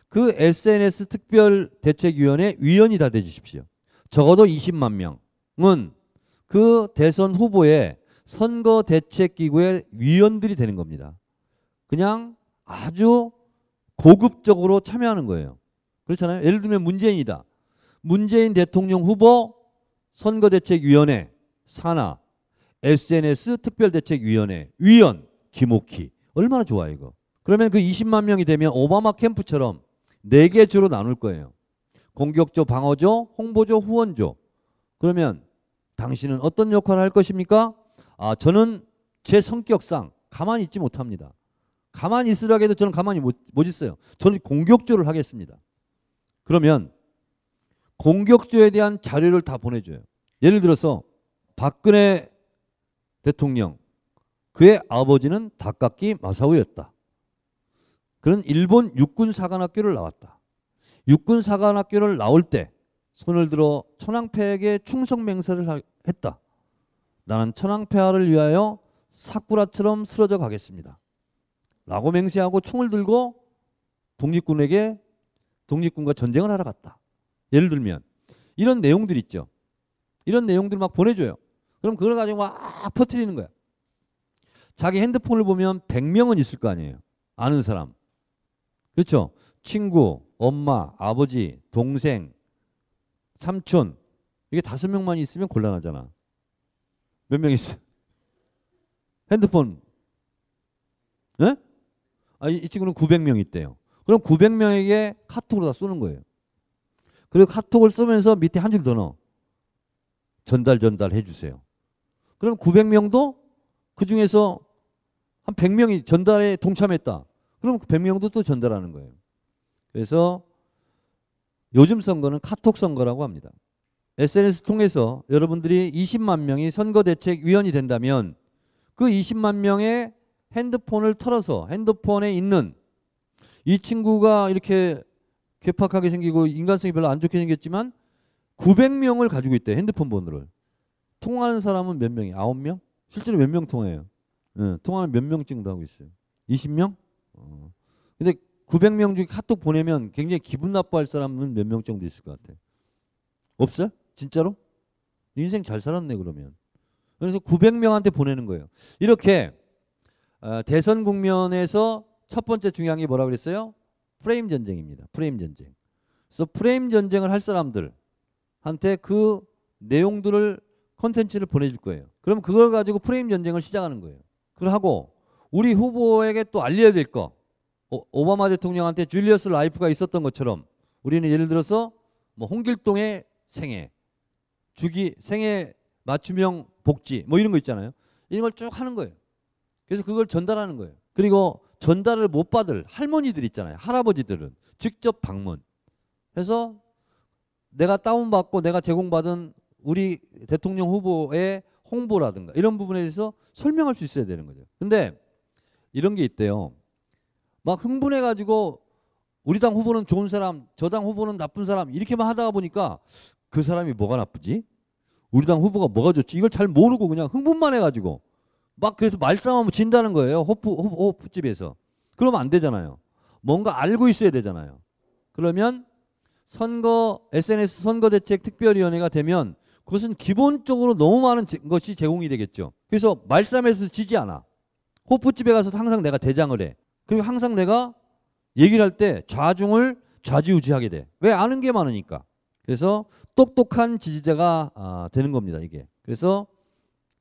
그 SNS 특별대책위원회 위원이 다 되주십시오. 적어도 20만 명은 그 대선 후보의 선거대책기구의 위원들이 되는 겁니다. 그냥 아주 고급적으로 참여하는 거예요. 그렇잖아요. 예를 들면 문재인이다. 문재인 대통령 후보 선거대책위원회 산하 SNS 특별대책위원회 위원 김옥희 얼마나 좋아 이거 그러면 그 20만 명이 되면 오바마 캠프처럼 4개 주로 나눌 거예요 공격조 방어조 홍보조 후원조 그러면 당신은 어떤 역할을 할 것입니까 아 저는 제 성격상 가만히 있지 못합니다 가만히 있으라 해도 저는 가만히 못, 못 있어요 저는 공격조를 하겠습니다 그러면 공격조에 대한 자료를 다 보내줘요. 예를 들어서 박근혜 대통령 그의 아버지는 다카키 마사오였다. 그는 일본 육군사관학교를 나왔다. 육군사관학교를 나올 때 손을 들어 천황폐에게 충성맹세를 했다. 나는 천황폐하를 위하여 사쿠라처럼 쓰러져 가겠습니다. 라고 맹세하고 총을 들고 독립군에게 독립군과 전쟁을 하러 갔다. 예를 들면 이런 내용들 있죠. 이런 내용들 막 보내줘요. 그럼 그걸 가지고 막 퍼뜨리는 거야. 자기 핸드폰을 보면 100명은 있을 거 아니에요. 아는 사람. 그렇죠? 친구, 엄마, 아버지, 동생, 삼촌. 이게 다섯 명만 있으면 곤란하잖아. 몇 명 있어? 핸드폰. 예? 아, 이, 이 친구는 900명 있대요. 그럼 900명에게 카톡으로 다 쏘는 거예요. 그리고 카톡을 쓰면서 밑에 한 줄 더 넣어. 전달 전달 해주세요. 그럼 900명도 그 중에서 한 100명이 전달에 동참했다. 그럼 100명도 그 또 전달하는 거예요. 그래서 요즘 선거는 카톡 선거라고 합니다. SNS 통해서 여러분들이 20만 명이 선거대책위원이 된다면 그 20만 명의 핸드폰을 털어서 핸드폰에 있는 이 친구가 이렇게 괴팍하게 생기고 인간성이 별로 안 좋게 생겼지만 900명을 가지고 있대 핸드폰 번호를 통화하는 사람은 몇 명이 9명? 실제로 몇 명 통해요? 예, 통화는 몇명정도 하고 있어요. 20명? 어. 근데 900명 중에 카톡 보내면 굉장히 기분 나빠할 사람은 몇 명 정도 있을 것 같아요. 없어요? 진짜로? 인생 잘 살았네 그러면. 그래서 900명한테 보내는 거예요. 이렇게 어, 대선 국면에서 첫 번째 중요한 게 뭐라 그랬어요? 프레임 전쟁입니다. 프레임 전쟁. 그래서 프레임 전쟁을 할 사람들한테 그 내용들을 컨텐츠를 보내줄 거예요. 그럼 그걸 가지고 프레임 전쟁을 시작하는 거예요. 그걸 하고 우리 후보에게 또 알려야 될 거. 오, 어, 오바마 대통령한테 줄리어스 라이프가 있었던 것처럼 우리는 예를 들어서 뭐 홍길동의 생애, 주기 생애 맞춤형 복지 뭐 이런 거 있잖아요. 이런 걸 쭉 하는 거예요. 그래서 그걸 전달하는 거예요. 그리고 전달을 못 받을 할머니들 있잖아요. 할아버지들은 직접 방문. 해서 내가 다운받고 내가 제공받은 우리 대통령 후보의 홍보라든가 이런 부분에 대해서 설명할 수 있어야 되는 거죠. 근데 이런 게 있대요. 막 흥분해 가지고 우리 당 후보는 좋은 사람, 저 당 후보는 나쁜 사람 이렇게만 하다가 보니까 그 사람이 뭐가 나쁘지? 우리 당 후보가 뭐가 좋지? 이걸 잘 모르고 그냥 흥분만 해 가지고 막 그래서 말싸움하면 진다는 거예요. 호프, 호프, 호프집에서. 그러면 안 되잖아요. 뭔가 알고 있어야 되잖아요. 그러면 선거 SNS 선거대책 특별위원회가 되면 그것은 기본적으로 너무 많은 제, 것이 제공이 되겠죠. 그래서 말싸움에서 지지 않아. 호프집에 가서 항상 내가 대장을 해. 그리고 항상 내가 얘기를 할 때 좌중을 좌지우지하게 돼. 왜 아는 게 많으니까. 그래서 똑똑한 지지자가 아, 되는 겁니다. 이게. 그래서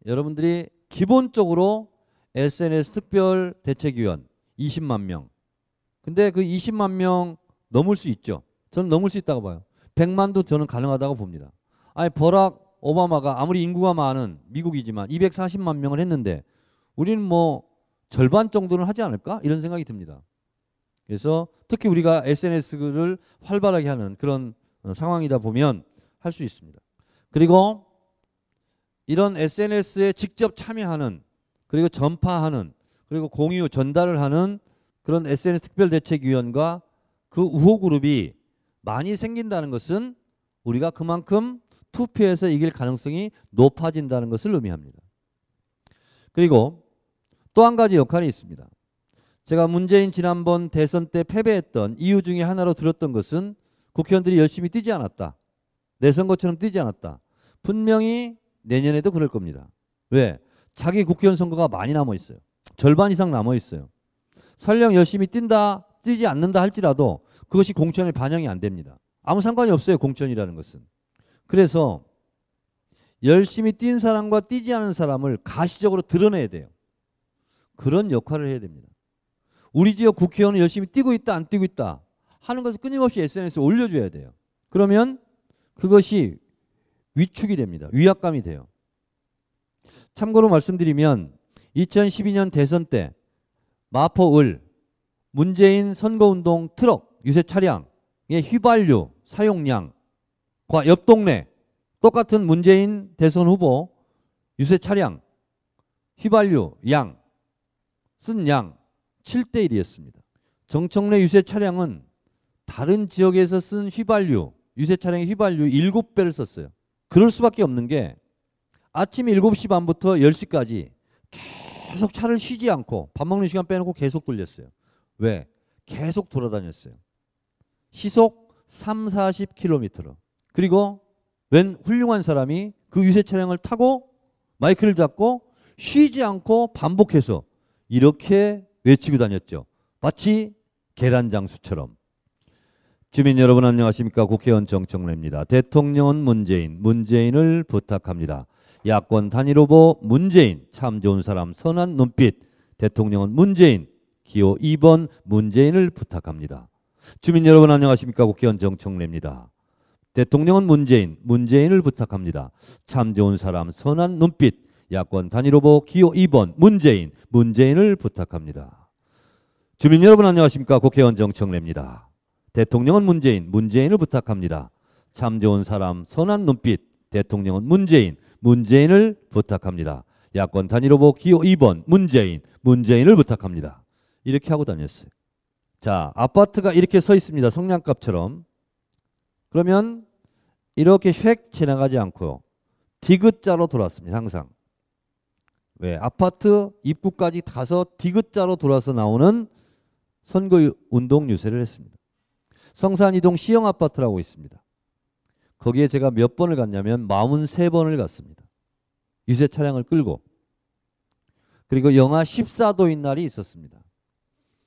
여러분들이 기본적으로 SNS 특별 대책위원 20만 명. 근데 그 20만 명 넘을 수 있죠. 저는 넘을 수 있다고 봐요. 100만도 저는 가능하다고 봅니다. 아니 버락 오바마가 아무리 인구가 많은 미국이지만 240만 명을 했는데 우리는 뭐 절반 정도는 하지 않을까 이런 생각이 듭니다. 그래서 특히 우리가 SNS를 활발하게 하는 그런 어, 상황이다 보면 할 수 있습니다. 그리고 이런 SNS에 직접 참여하는 그리고 전파하는 그리고 공유 전달을 하는 그런 SNS 특별대책위원과 그 우호 그룹이 많이 생긴다는 것은 우리가 그만큼 투표에서 이길 가능성이 높아진다는 것을 의미합니다. 그리고 또 한 가지 역할이 있습니다. 제가 문재인 지난번 대선 때 패배했던 이유 중에 하나로 들었던 것은 국회의원들이 열심히 뛰지 않았다. 내 선거처럼 뛰지 않았다. 분명히 내년에도 그럴 겁니다. 왜? 자기 국회의원 선거가 많이 남아 있어요. 절반 이상 남아 있어요. 설령 열심히 뛴다, 뛰지 않는다 할지라도 그것이 공천에 반영이 안 됩니다. 아무 상관이 없어요. 공천이라는 것은. 그래서 열심히 뛴 사람과 뛰지 않은 사람을 가시적으로 드러내야 돼요. 그런 역할을 해야 됩니다. 우리 지역 국회의원은 열심히 뛰고 있다, 안 뛰고 있다 하는 것을 끊임없이 SNS에 올려줘야 돼요. 그러면 그것이 위축이 됩니다. 위압감이 돼요. 참고로 말씀드리면 2012년 대선 때 마포을 문재인 선거운동 트럭 유세 차량의 휘발유 사용량과 옆 동네 똑같은 문재인 대선 후보 유세 차량 휘발유 양 쓴 양 7대 1이었습니다. 정청래 유세 차량은 다른 지역에서 쓴 휘발유 유세 차량의 휘발유 7배를 썼어요. 그럴 수밖에 없는 게 아침 7시 반부터 10시까지 계속 차를 쉬지 않고 밥 먹는 시간 빼놓고 계속 돌렸어요. 왜? 계속 돌아다녔어요. 시속 3, 40km로. 그리고 웬 훌륭한 사람이 그 유세 차량을 타고 마이크를 잡고 쉬지 않고 반복해서 이렇게 외치고 다녔죠. 마치 계란장수처럼. 주민 여러분 안녕하십니까 국회의원 정청래입니다. 대통령은 문재인, 문재인을 부탁합니다. 야권 단일 후보 문재인, 참 좋은 사람, 선한 눈빛. 대통령은 문재인, 기호 2번 문재인을 부탁합니다. 주민 여러분 안녕하십니까 국회의원 정청래입니다. 대통령은 문재인, 문재인을 부탁합니다. 참 좋은 사람, 선한 눈빛. 야권 단일 후보 기호 2번 문재인, 문재인을 부탁합니다. 주민 여러분 안녕하십니까 국회의원 정청래입니다. 대통령은 문재인, 문재인을 부탁합니다. 참 좋은 사람, 선한 눈빛, 대통령은 문재인, 문재인을 부탁합니다. 야권 단일 후보 기호 2번 문재인, 문재인을 부탁합니다. 이렇게 하고 다녔어요. 자, 아파트가 이렇게 서 있습니다. 성냥갑처럼. 그러면 이렇게 휙 지나가지 않고요. 디귿자로 돌았습니다. 항상. 왜? 아파트 입구까지 가서 디귿자로 돌아서 나오는 선거 운동 유세를 했습니다. 성산이동 시영아파트라고 있습니다. 거기에 제가 몇 번을 갔냐면 43번을 갔습니다. 유세 차량을 끌고 그리고 영하 14도인 날이 있었습니다.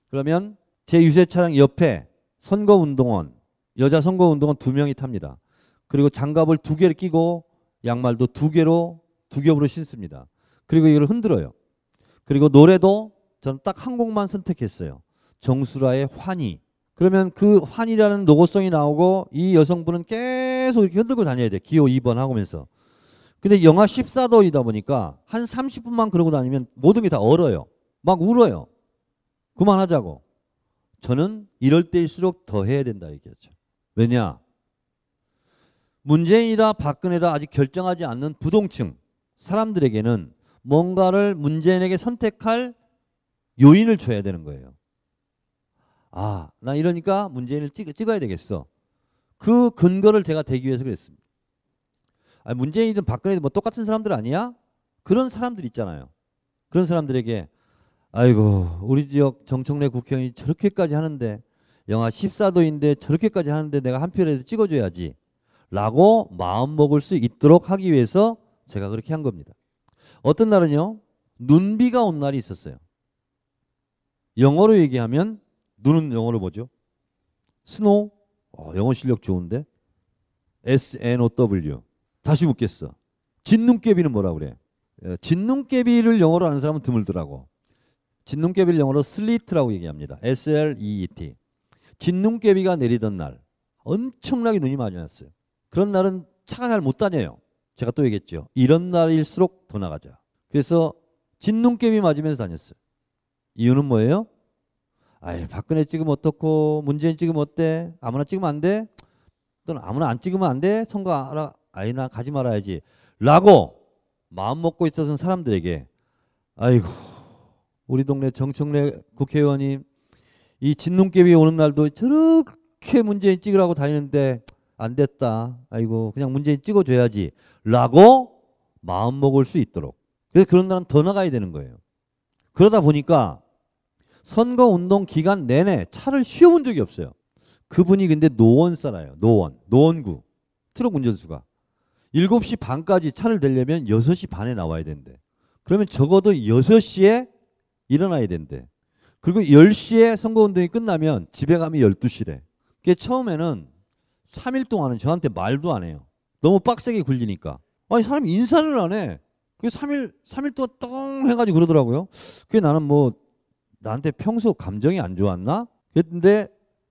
그러면 제 유세 차량 옆에 선거운동원 여자 선거운동원 두 명이 탑니다. 그리고 장갑을 두 개를 끼고 양말도 두 개로 두 겹으로 신습니다. 그리고 이걸 흔들어요. 그리고 노래도 저는 딱 한 곡만 선택했어요. 정수라의 환희. 그러면 그 환이라는 노고성이 나오고 이 여성분은 계속 이렇게 흔들고 다녀야 돼. 기호 2번 하고 면서 근데 영하 14도이다 보니까 한 30분만 그러고 다니면 모든 게 다 얼어요. 막 울어요. 그만하자고. 저는 이럴 때일수록 더 해야 된다 얘기했죠. 왜냐? 문재인이다 박근혜다 아직 결정하지 않는 부동층 사람들에게는 뭔가를 문재인에게 선택할 요인을 줘야 되는 거예요. 아, 나 이러니까 문재인을 찍, 찍어야 되겠어. 그 근거를 제가 대기 위해서 그랬습니다. 아니, 문재인이든 박근혜든 뭐 똑같은 사람들 아니야? 그런 사람들 있잖아요. 그런 사람들에게 아이고 우리 지역 정청래 국회의원이 저렇게까지 하는데 영하 14도인데 저렇게까지 하는데 내가 한 표라도 찍어줘야지 라고 마음먹을 수 있도록 하기 위해서 제가 그렇게 한 겁니다. 어떤 날은요 눈비가 온 날이 있었어요. 영어로 얘기하면 눈은 영어로 뭐죠? 스노우. 어, 영어 실력 좋은데. S N O W. 다시 묻겠어. 진눈깨비는 뭐라 그래? 어, 진눈깨비를 영어로 아는 사람은 드물더라고. 진눈깨비를 영어로 슬리트라고 얘기합니다. S L E E T. 진눈깨비가 내리던 날 엄청나게 눈이 많이 왔어요. 그런 날은 차가 잘못 다녀요. 제가 또 얘기했죠. 이런 날일수록 더 나가자. 그래서 진눈깨비 맞으면서 다녔어요. 이유는 뭐예요? 아예 박근혜 찍으면 어떻고 문재인 찍으면 어때? 아무나 찍으면 안 돼? 또는 아무나 안 찍으면 안 돼? 선거 알아, 아니나 가지 말아야지. 라고 마음 먹고 있었던 사람들에게 아이고 우리 동네 정청래 국회의원이 이 진눈깨비 오는 날도 저렇게 문재인 찍으라고 다니는데 안 됐다. 아이고 그냥 문재인 찍어줘야지. 라고 마음 먹을 수 있도록. 그래서 그런 날은 더 나가야 되는 거예요. 그러다 보니까 선거 운동 기간 내내 차를 쉬어본 적이 없어요. 그분이 근데 노원 살아요. 노원. 노원구. 트럭 운전수가. 7시 반까지 차를 대려면 6시 반에 나와야 된대. 그러면 적어도 6시에 일어나야 된대. 그리고 10시에 선거운동이 끝나면 집에 가면 12시래. 그게 처음에는 3일 동안은 저한테 말도 안 해요. 너무 빡세게 굴리니까. 아니, 사람 인사를 안 해. 그 3일, 3일 동안 똥 해가지고 그러더라고요. 그게 나는 뭐 나한테 평소 감정이 안 좋았나? 그랬는데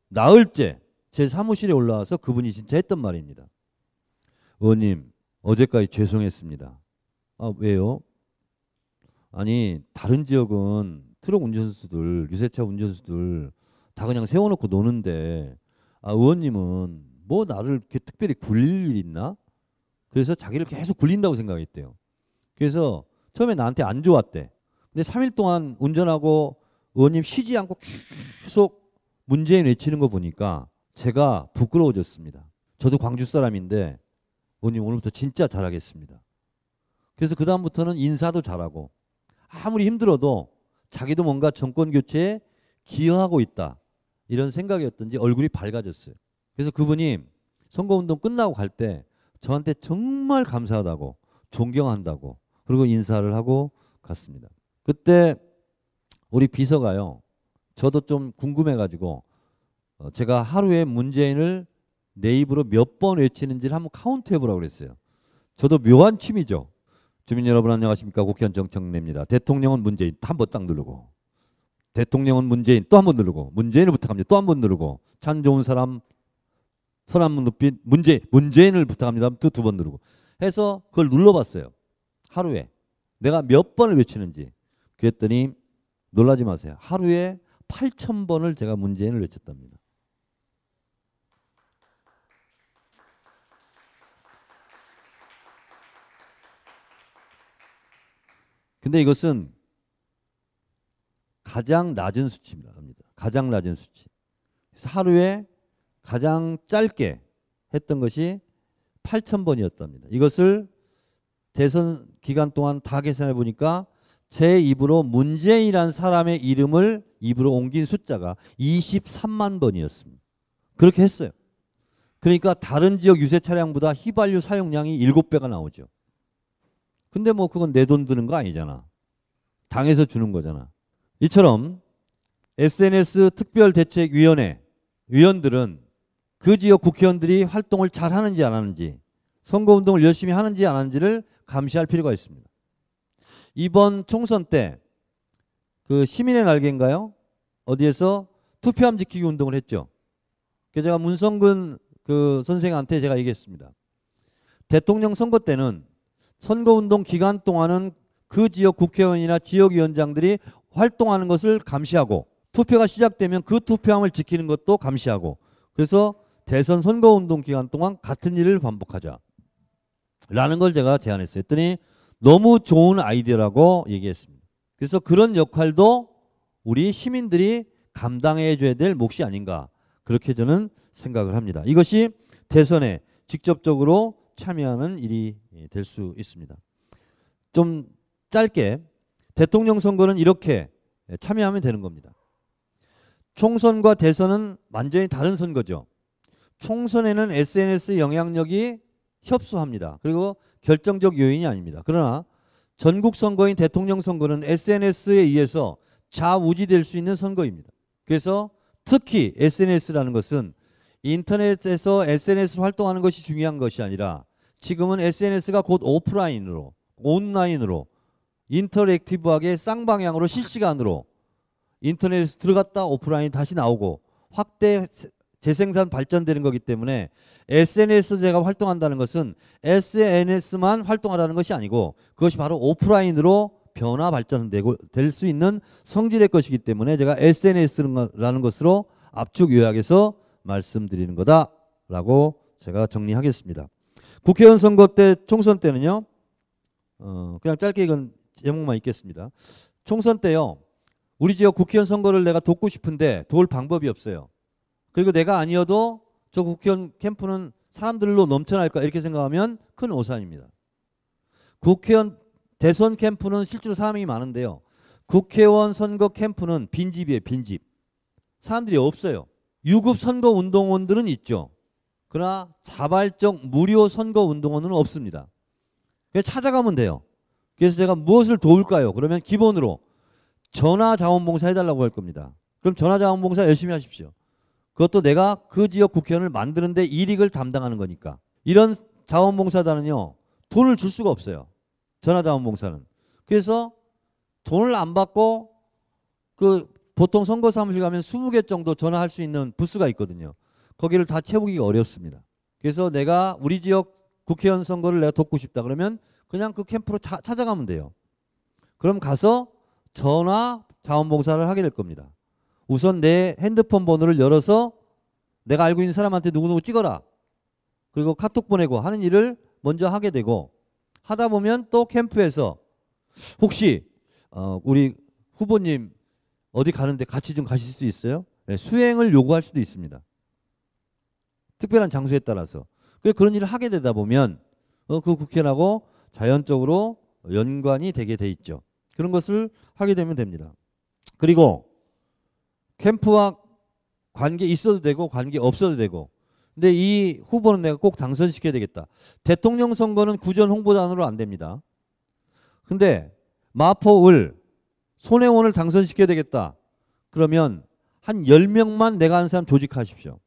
나흘째 제 사무실에 올라와서 그분이 진짜 했던 말입니다. 의원님 어제까지 죄송했습니다. 아 왜요? 아니 다른 지역은 트럭 운전수들 유세차 운전수들 다 그냥 세워놓고 노는데 아 의원님은 뭐 나를 이렇게 특별히 굴릴 일 있나? 그래서 자기를 계속 굴린다고 생각했대요. 그래서 처음에 나한테 안 좋았대. 근데 3일 동안 운전하고 의원님 쉬지 않고 계속 문재인 외치는 거 보니까 제가 부끄러워졌습니다. 저도 광주 사람인데 의원님 오늘부터 진짜 잘하겠습니다. 그래서 그 다음부터는 인사도 잘하고 아무리 힘들어도 자기도 뭔가 정권 교체에 기여하고 있다 이런 생각이었던지 얼굴이 밝아졌어요. 그래서 그분이 선거운동 끝나고 갈 때 저한테 정말 감사하다고 존경한다고 그리고 인사를 하고 갔습니다. 그때 우리 비서가요. 저도 좀 궁금해가지고 어, 제가 하루에 문재인을 내 입으로 몇 번 외치는지를 한번 카운트해보라고 그랬어요. 저도 묘한 취미죠. 주민 여러분 안녕하십니까 국회의원 정청래입니다. 대통령은 문재인 한번 딱 누르고 대통령은 문재인 또 한 번 누르고 문재인을 부탁합니다. 또 한 번 누르고 참 좋은 사람 선한 눈빛 문재 인 문재인을 부탁합니다. 또 두 번 누르고 해서 그걸 눌러봤어요. 하루에 내가 몇 번을 외치는지 그랬더니 놀라지 마세요. 하루에 8천 번을 제가 문재인을 외쳤답니다. 근데 이것은 가장 낮은 수치입니다. 가장 낮은 수치. 그래서 하루에 가장 짧게 했던 것이 8,000번이었답니다. 이것을 대선 기간 동안 다 계산해 보니까 제 입으로 문재인이라는 사람의 이름을 입으로 옮긴 숫자가 23만 번이었습니다. 그렇게 했어요. 그러니까 다른 지역 유세 차량보다 휘발유 사용량이 7배가 나오죠. 근데 뭐 그건 내 돈 드는 거 아니잖아. 당에서 주는 거잖아. 이처럼 SNS 특별대책위원회 위원들은 그 지역 국회의원들이 활동을 잘 하는지 안 하는지 선거운동을 열심히 하는지 안 하는지를 감시할 필요가 있습니다. 이번 총선 때 그 시민의 날개인가요? 어디에서 투표함 지키기 운동을 했죠. 그 제가 문성근 그 선생한테 제가 얘기했습니다. 대통령 선거 때는 선거운동 기간 동안은 그 지역 국회의원이나 지역위원장들이 활동하는 것을 감시하고 투표가 시작되면 그 투표함을 지키는 것도 감시하고 그래서 대선 선거운동 기간 동안 같은 일을 반복하자 라는 걸 제가 제안했어요. 했더니 너무 좋은 아이디어라고 얘기했습니다. 그래서 그런 역할도 우리 시민들이 감당해 줘야 될 몫이 아닌가 그렇게 저는 생각을 합니다. 이것이 대선에 직접적으로 참여하는 일이 될 수 있습니다. 좀 짧게 대통령 선거는 이렇게 참여하면 되는 겁니다. 총선과 대선은 완전히 다른 선거죠. 총선에는 SNS 영향력이 협소합니다. 그리고 결정적 요인이 아닙니다. 그러나 전국 선거인 대통령 선거는 SNS에 의해서 좌우지될 수 있는 선거입니다. 그래서 특히 SNS라는 것은 인터넷에서 SNS로 활동하는 것이 중요한 것이 아니라 지금은 SNS가 곧 오프라인으로 온라인으로 인터랙티브하게 쌍방향으로 실시간으로 인터넷에 들어갔다 오프라인 다시 나오고 확대 재생산 발전되는 거기 때문에 SNS 제가 활동한다는 것은 SNS만 활동하라는 것이 아니고 그것이 바로 오프라인으로 변화 발전되고 될 수 있는 성질의 것이기 때문에 제가 SNS라는 것으로 압축 요약해서 말씀드리는 거다라고 제가 정리하겠습니다. 국회의원 선거 때 총선 때는요. 어 그냥 짧게 이건 제목만 있겠습니다 총선 때요. 우리 지역 국회의원 선거를 내가 돕고 싶은데 도울 방법이 없어요. 그리고 내가 아니어도 저 국회의원 캠프는 사람들로 넘쳐날 까 이렇게 생각하면 큰 오산입니다. 국회의원 대선 캠프는 실제로 사람이 많은데요. 국회의원 선거 캠프는 빈집이에요. 빈집. 사람들이 없어요. 유급 선거 운동원들은 있죠. 그러나 자발적 무료 선거 운동원은 없습니다. 그래 찾아가면 돼요. 그래서 제가 무엇을 도울까요? 그러면 기본으로 전화 자원봉사 해달라고 할 겁니다. 그럼 전화 자원봉사 열심히 하십시오. 그것도 내가 그 지역 국회의원을 만드는데 이익을 담당하는 거니까. 이런 자원봉사단은요. 돈을 줄 수가 없어요. 전화자원봉사는. 그래서 돈을 안 받고 그 보통 선거 사무실 가면 20개 정도 전화할 수 있는 부스가 있거든요. 거기를 다 채우기가 어렵습니다. 그래서 내가 우리 지역 국회의원 선거를 내가 돕고 싶다 그러면 그냥 그 캠프로 차, 찾아가면 돼요. 그럼 가서 전화 자원봉사를 하게 될 겁니다. 우선 내 핸드폰 번호를 열어서 내가 알고 있는 사람한테 누구누구 찍어라. 그리고 카톡 보내고 하는 일을 먼저 하게 되고 하다 보면 또 캠프에서 혹시 어 우리 후보님 어디 가는데 같이 좀 가실 수 있어요? 네, 수행을 요구할 수도 있습니다. 특별한 장소에 따라서. 그래 그런 일을 하게 되다 보면 어그 국회라고 자연적으로 연관이 되게 돼 있죠. 그런 것을 하게 되면 됩니다. 그리고 캠프와 관계 있어도 되고 관계 없어도 되고 근데 이 후보는 내가 꼭 당선시켜야 되겠다. 대통령 선거는 구전 홍보단으로 안 됩니다. 근데 마포을 손혜원을 당선시켜야 되겠다. 그러면 한 10명만 내가 아는 사람 조직하십시오.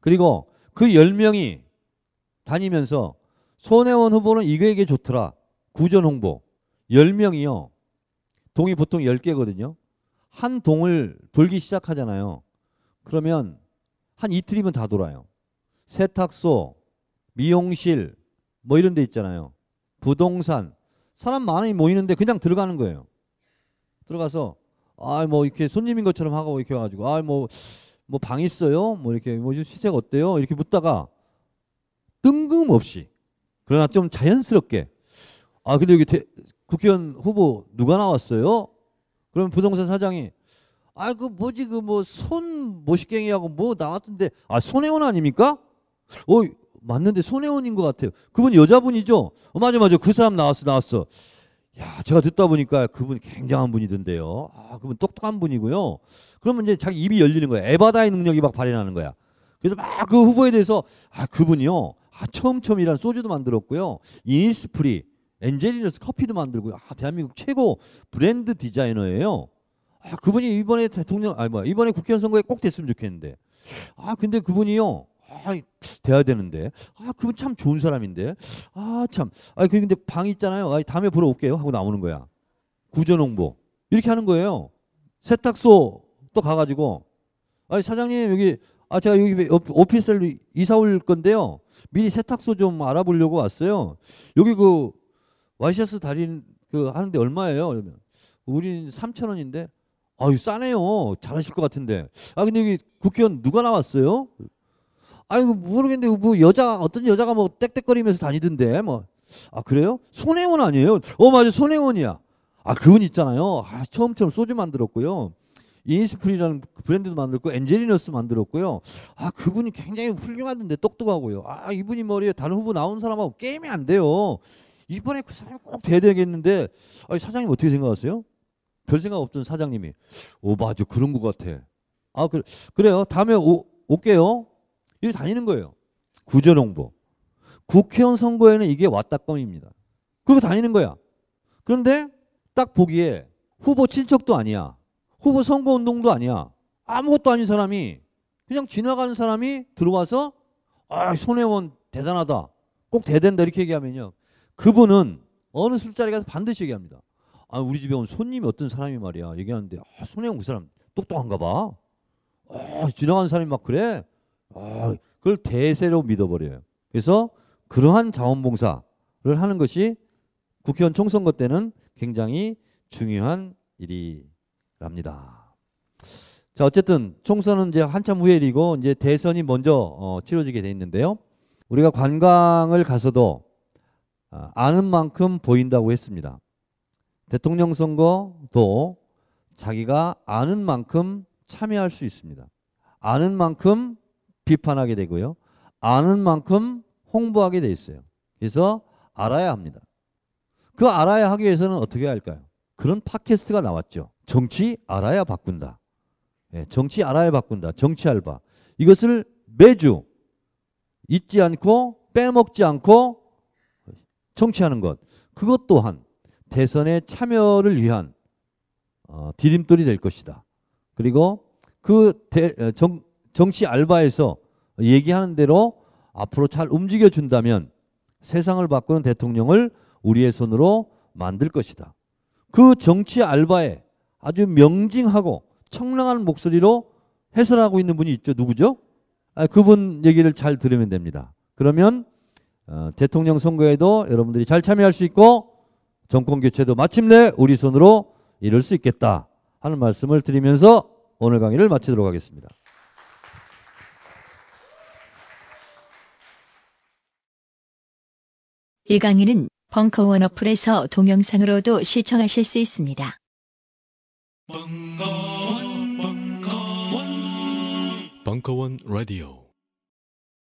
그리고 그 10명이 다니면서 손혜원 후보는 이거 에게 좋더라. 구전 홍보. 10명이요. 동이 보통 10개거든요. 한 동을 돌기 시작하잖아요. 그러면 한 이틀이면 다 돌아요. 세탁소, 미용실 뭐 이런 데 있잖아요. 부동산 사람 많이 모이는데 그냥 들어가는 거예요. 들어가서 아 뭐 이렇게 손님인 것처럼 하고 이렇게 와가지고 아 뭐 뭐 방 있어요? 뭐 이렇게 뭐 시세가 어때요? 이렇게 묻다가 뜬금없이 그러나 좀 자연스럽게 아 근데 여기 대, 국회의원 후보 누가 나왔어요? 그럼 부동산 사장이 아 그 뭐지 그 뭐 손 모식갱이하고 뭐 나왔던데 아 손혜원 아닙니까? 어 맞는데 손혜원인 것 같아요. 그분 여자분이죠? 어, 맞아 맞아 그 사람 나왔어 나왔어. 야 제가 듣다 보니까 그분 굉장한 분이던데요. 아 그분 똑똑한 분이고요. 그러면 이제 자기 입이 열리는 거야. 에바다의 능력이 막 발현하는 거야. 그래서 막 그 후보에 대해서 아 그분이요. 아 처음처음이란 소주도 만들었고요. 인스프리 엔젤리너스 커피도 만들고 아 대한민국 최고 브랜드 디자이너예요. 아 그분이 이번에 대통령 아니 뭐 이번에 국회의원 선거에 꼭 됐으면 좋겠는데 아 근데 그분이요 아 돼야 되는데 아 그분 참 좋은 사람인데 아참아 그 근데 방 있잖아요 아 다음에 보러 올게요 하고 나오는 거야 구조농부 이렇게 하는 거예요 세탁소 또 가가지고 아 사장님 여기 아 제가 여기 오피스텔로 이사 올 건데요 미리 세탁소 좀 알아보려고 왔어요 여기 그 와이셔츠 다리 그 하는데 얼마예요? 그러면 우린 3천 원인데 아유 싸네요. 잘하실 것 같은데. 아 근데 여기 국회의원 누가 나왔어요? 아유 이 그 모르겠는데 그 뭐 여자 어떤 여자가 뭐 떽떽거리면서 다니던데 뭐. 아 그래요? 손혜원 아니에요? 어 맞아 손혜원이야. 아 그분 있잖아요. 아 처음처럼 소주 만들었고요. 인스프리라는 그 브랜드도 만들고 엔젤리너스 만들었고요. 아 그분이 굉장히 훌륭하던데 똑똑하고요. 아 이분이 머리에 다른 후보 나온 사람하고 게임이 안 돼요. 이번에 그 사람이 꼭 돼야 되겠는데 아니, 사장님 어떻게 생각하세요? 별 생각 없던 사장님이 오 맞아 그런 것 같아. 아 그래 그래요 다음에 오, 올게요. 이렇게 다니는 거예요. 구조 홍보. 국회의원 선거에는 이게 왔다껌입니다. 그리고 다니는 거야. 그런데 딱 보기에 후보 친척도 아니야. 후보 선거 운동도 아니야. 아무것도 아닌 사람이 그냥 지나가는 사람이 들어와서 아 손혜원 대단하다. 꼭 대된다 이렇게 얘기하면요. 그분은 어느 술자리 가서 반드시 얘기합니다. 아 우리 집에 온 손님이 어떤 사람이 말이야 얘기하는데 아, 손혜영 그 사람 똑똑한가 봐. 아, 지나가는 사람이 막 그래. 아, 그걸 대세로 믿어버려요. 그래서 그러한 자원봉사를 하는 것이 국회의원 총선거 때는 굉장히 중요한 일이랍니다. 자, 어쨌든 총선은 이제 한참 후의 일이고 이제 대선이 먼저 어, 치러지게 돼 있는데요. 우리가 관광을 가서도 아, 아는 만큼 보인다고 했습니다. 대통령 선거도 자기가 아는 만큼 참여할 수 있습니다. 아는 만큼 비판하게 되고요. 아는 만큼 홍보하게 돼 있어요. 그래서 알아야 합니다. 그 알아야 하기 위해서는 어떻게 할까요? 그런 팟캐스트가 나왔죠. 정치 알아야 바꾼다. 예, 정치 알아야 바꾼다. 정치 알바. 이것을 매주 잊지 않고 빼먹지 않고 청취하는 것 그것 또한 대선에 참여를 위한 어, 디딤돌이 될 것이다. 그리고 그 대, 어, 정, 정치 알바에서 얘기하는 대로 앞으로 잘 움직여 준다면 세상을 바꾸는 대통령을 우리의 손으로 만들 것이다. 그 정치 알바에 아주 명징하고 청량한 목소리로 해설하고 있는 분이 있죠. 누구죠? 아, 그분 얘기를 잘 들으면 됩니다. 그러면 어, 대통령 선거에도 여러분들이 잘 참여할 수 있고 정권 교체도 마침내 우리 손으로 이룰 수 있겠다 하는 말씀을 드리면서 오늘 강의를 마치도록 하겠습니다. 이 강의는 벙커원 어플에서 동영상으로도 시청하실 수 있습니다. 벙커원, 벙커원, 벙커원 라디오.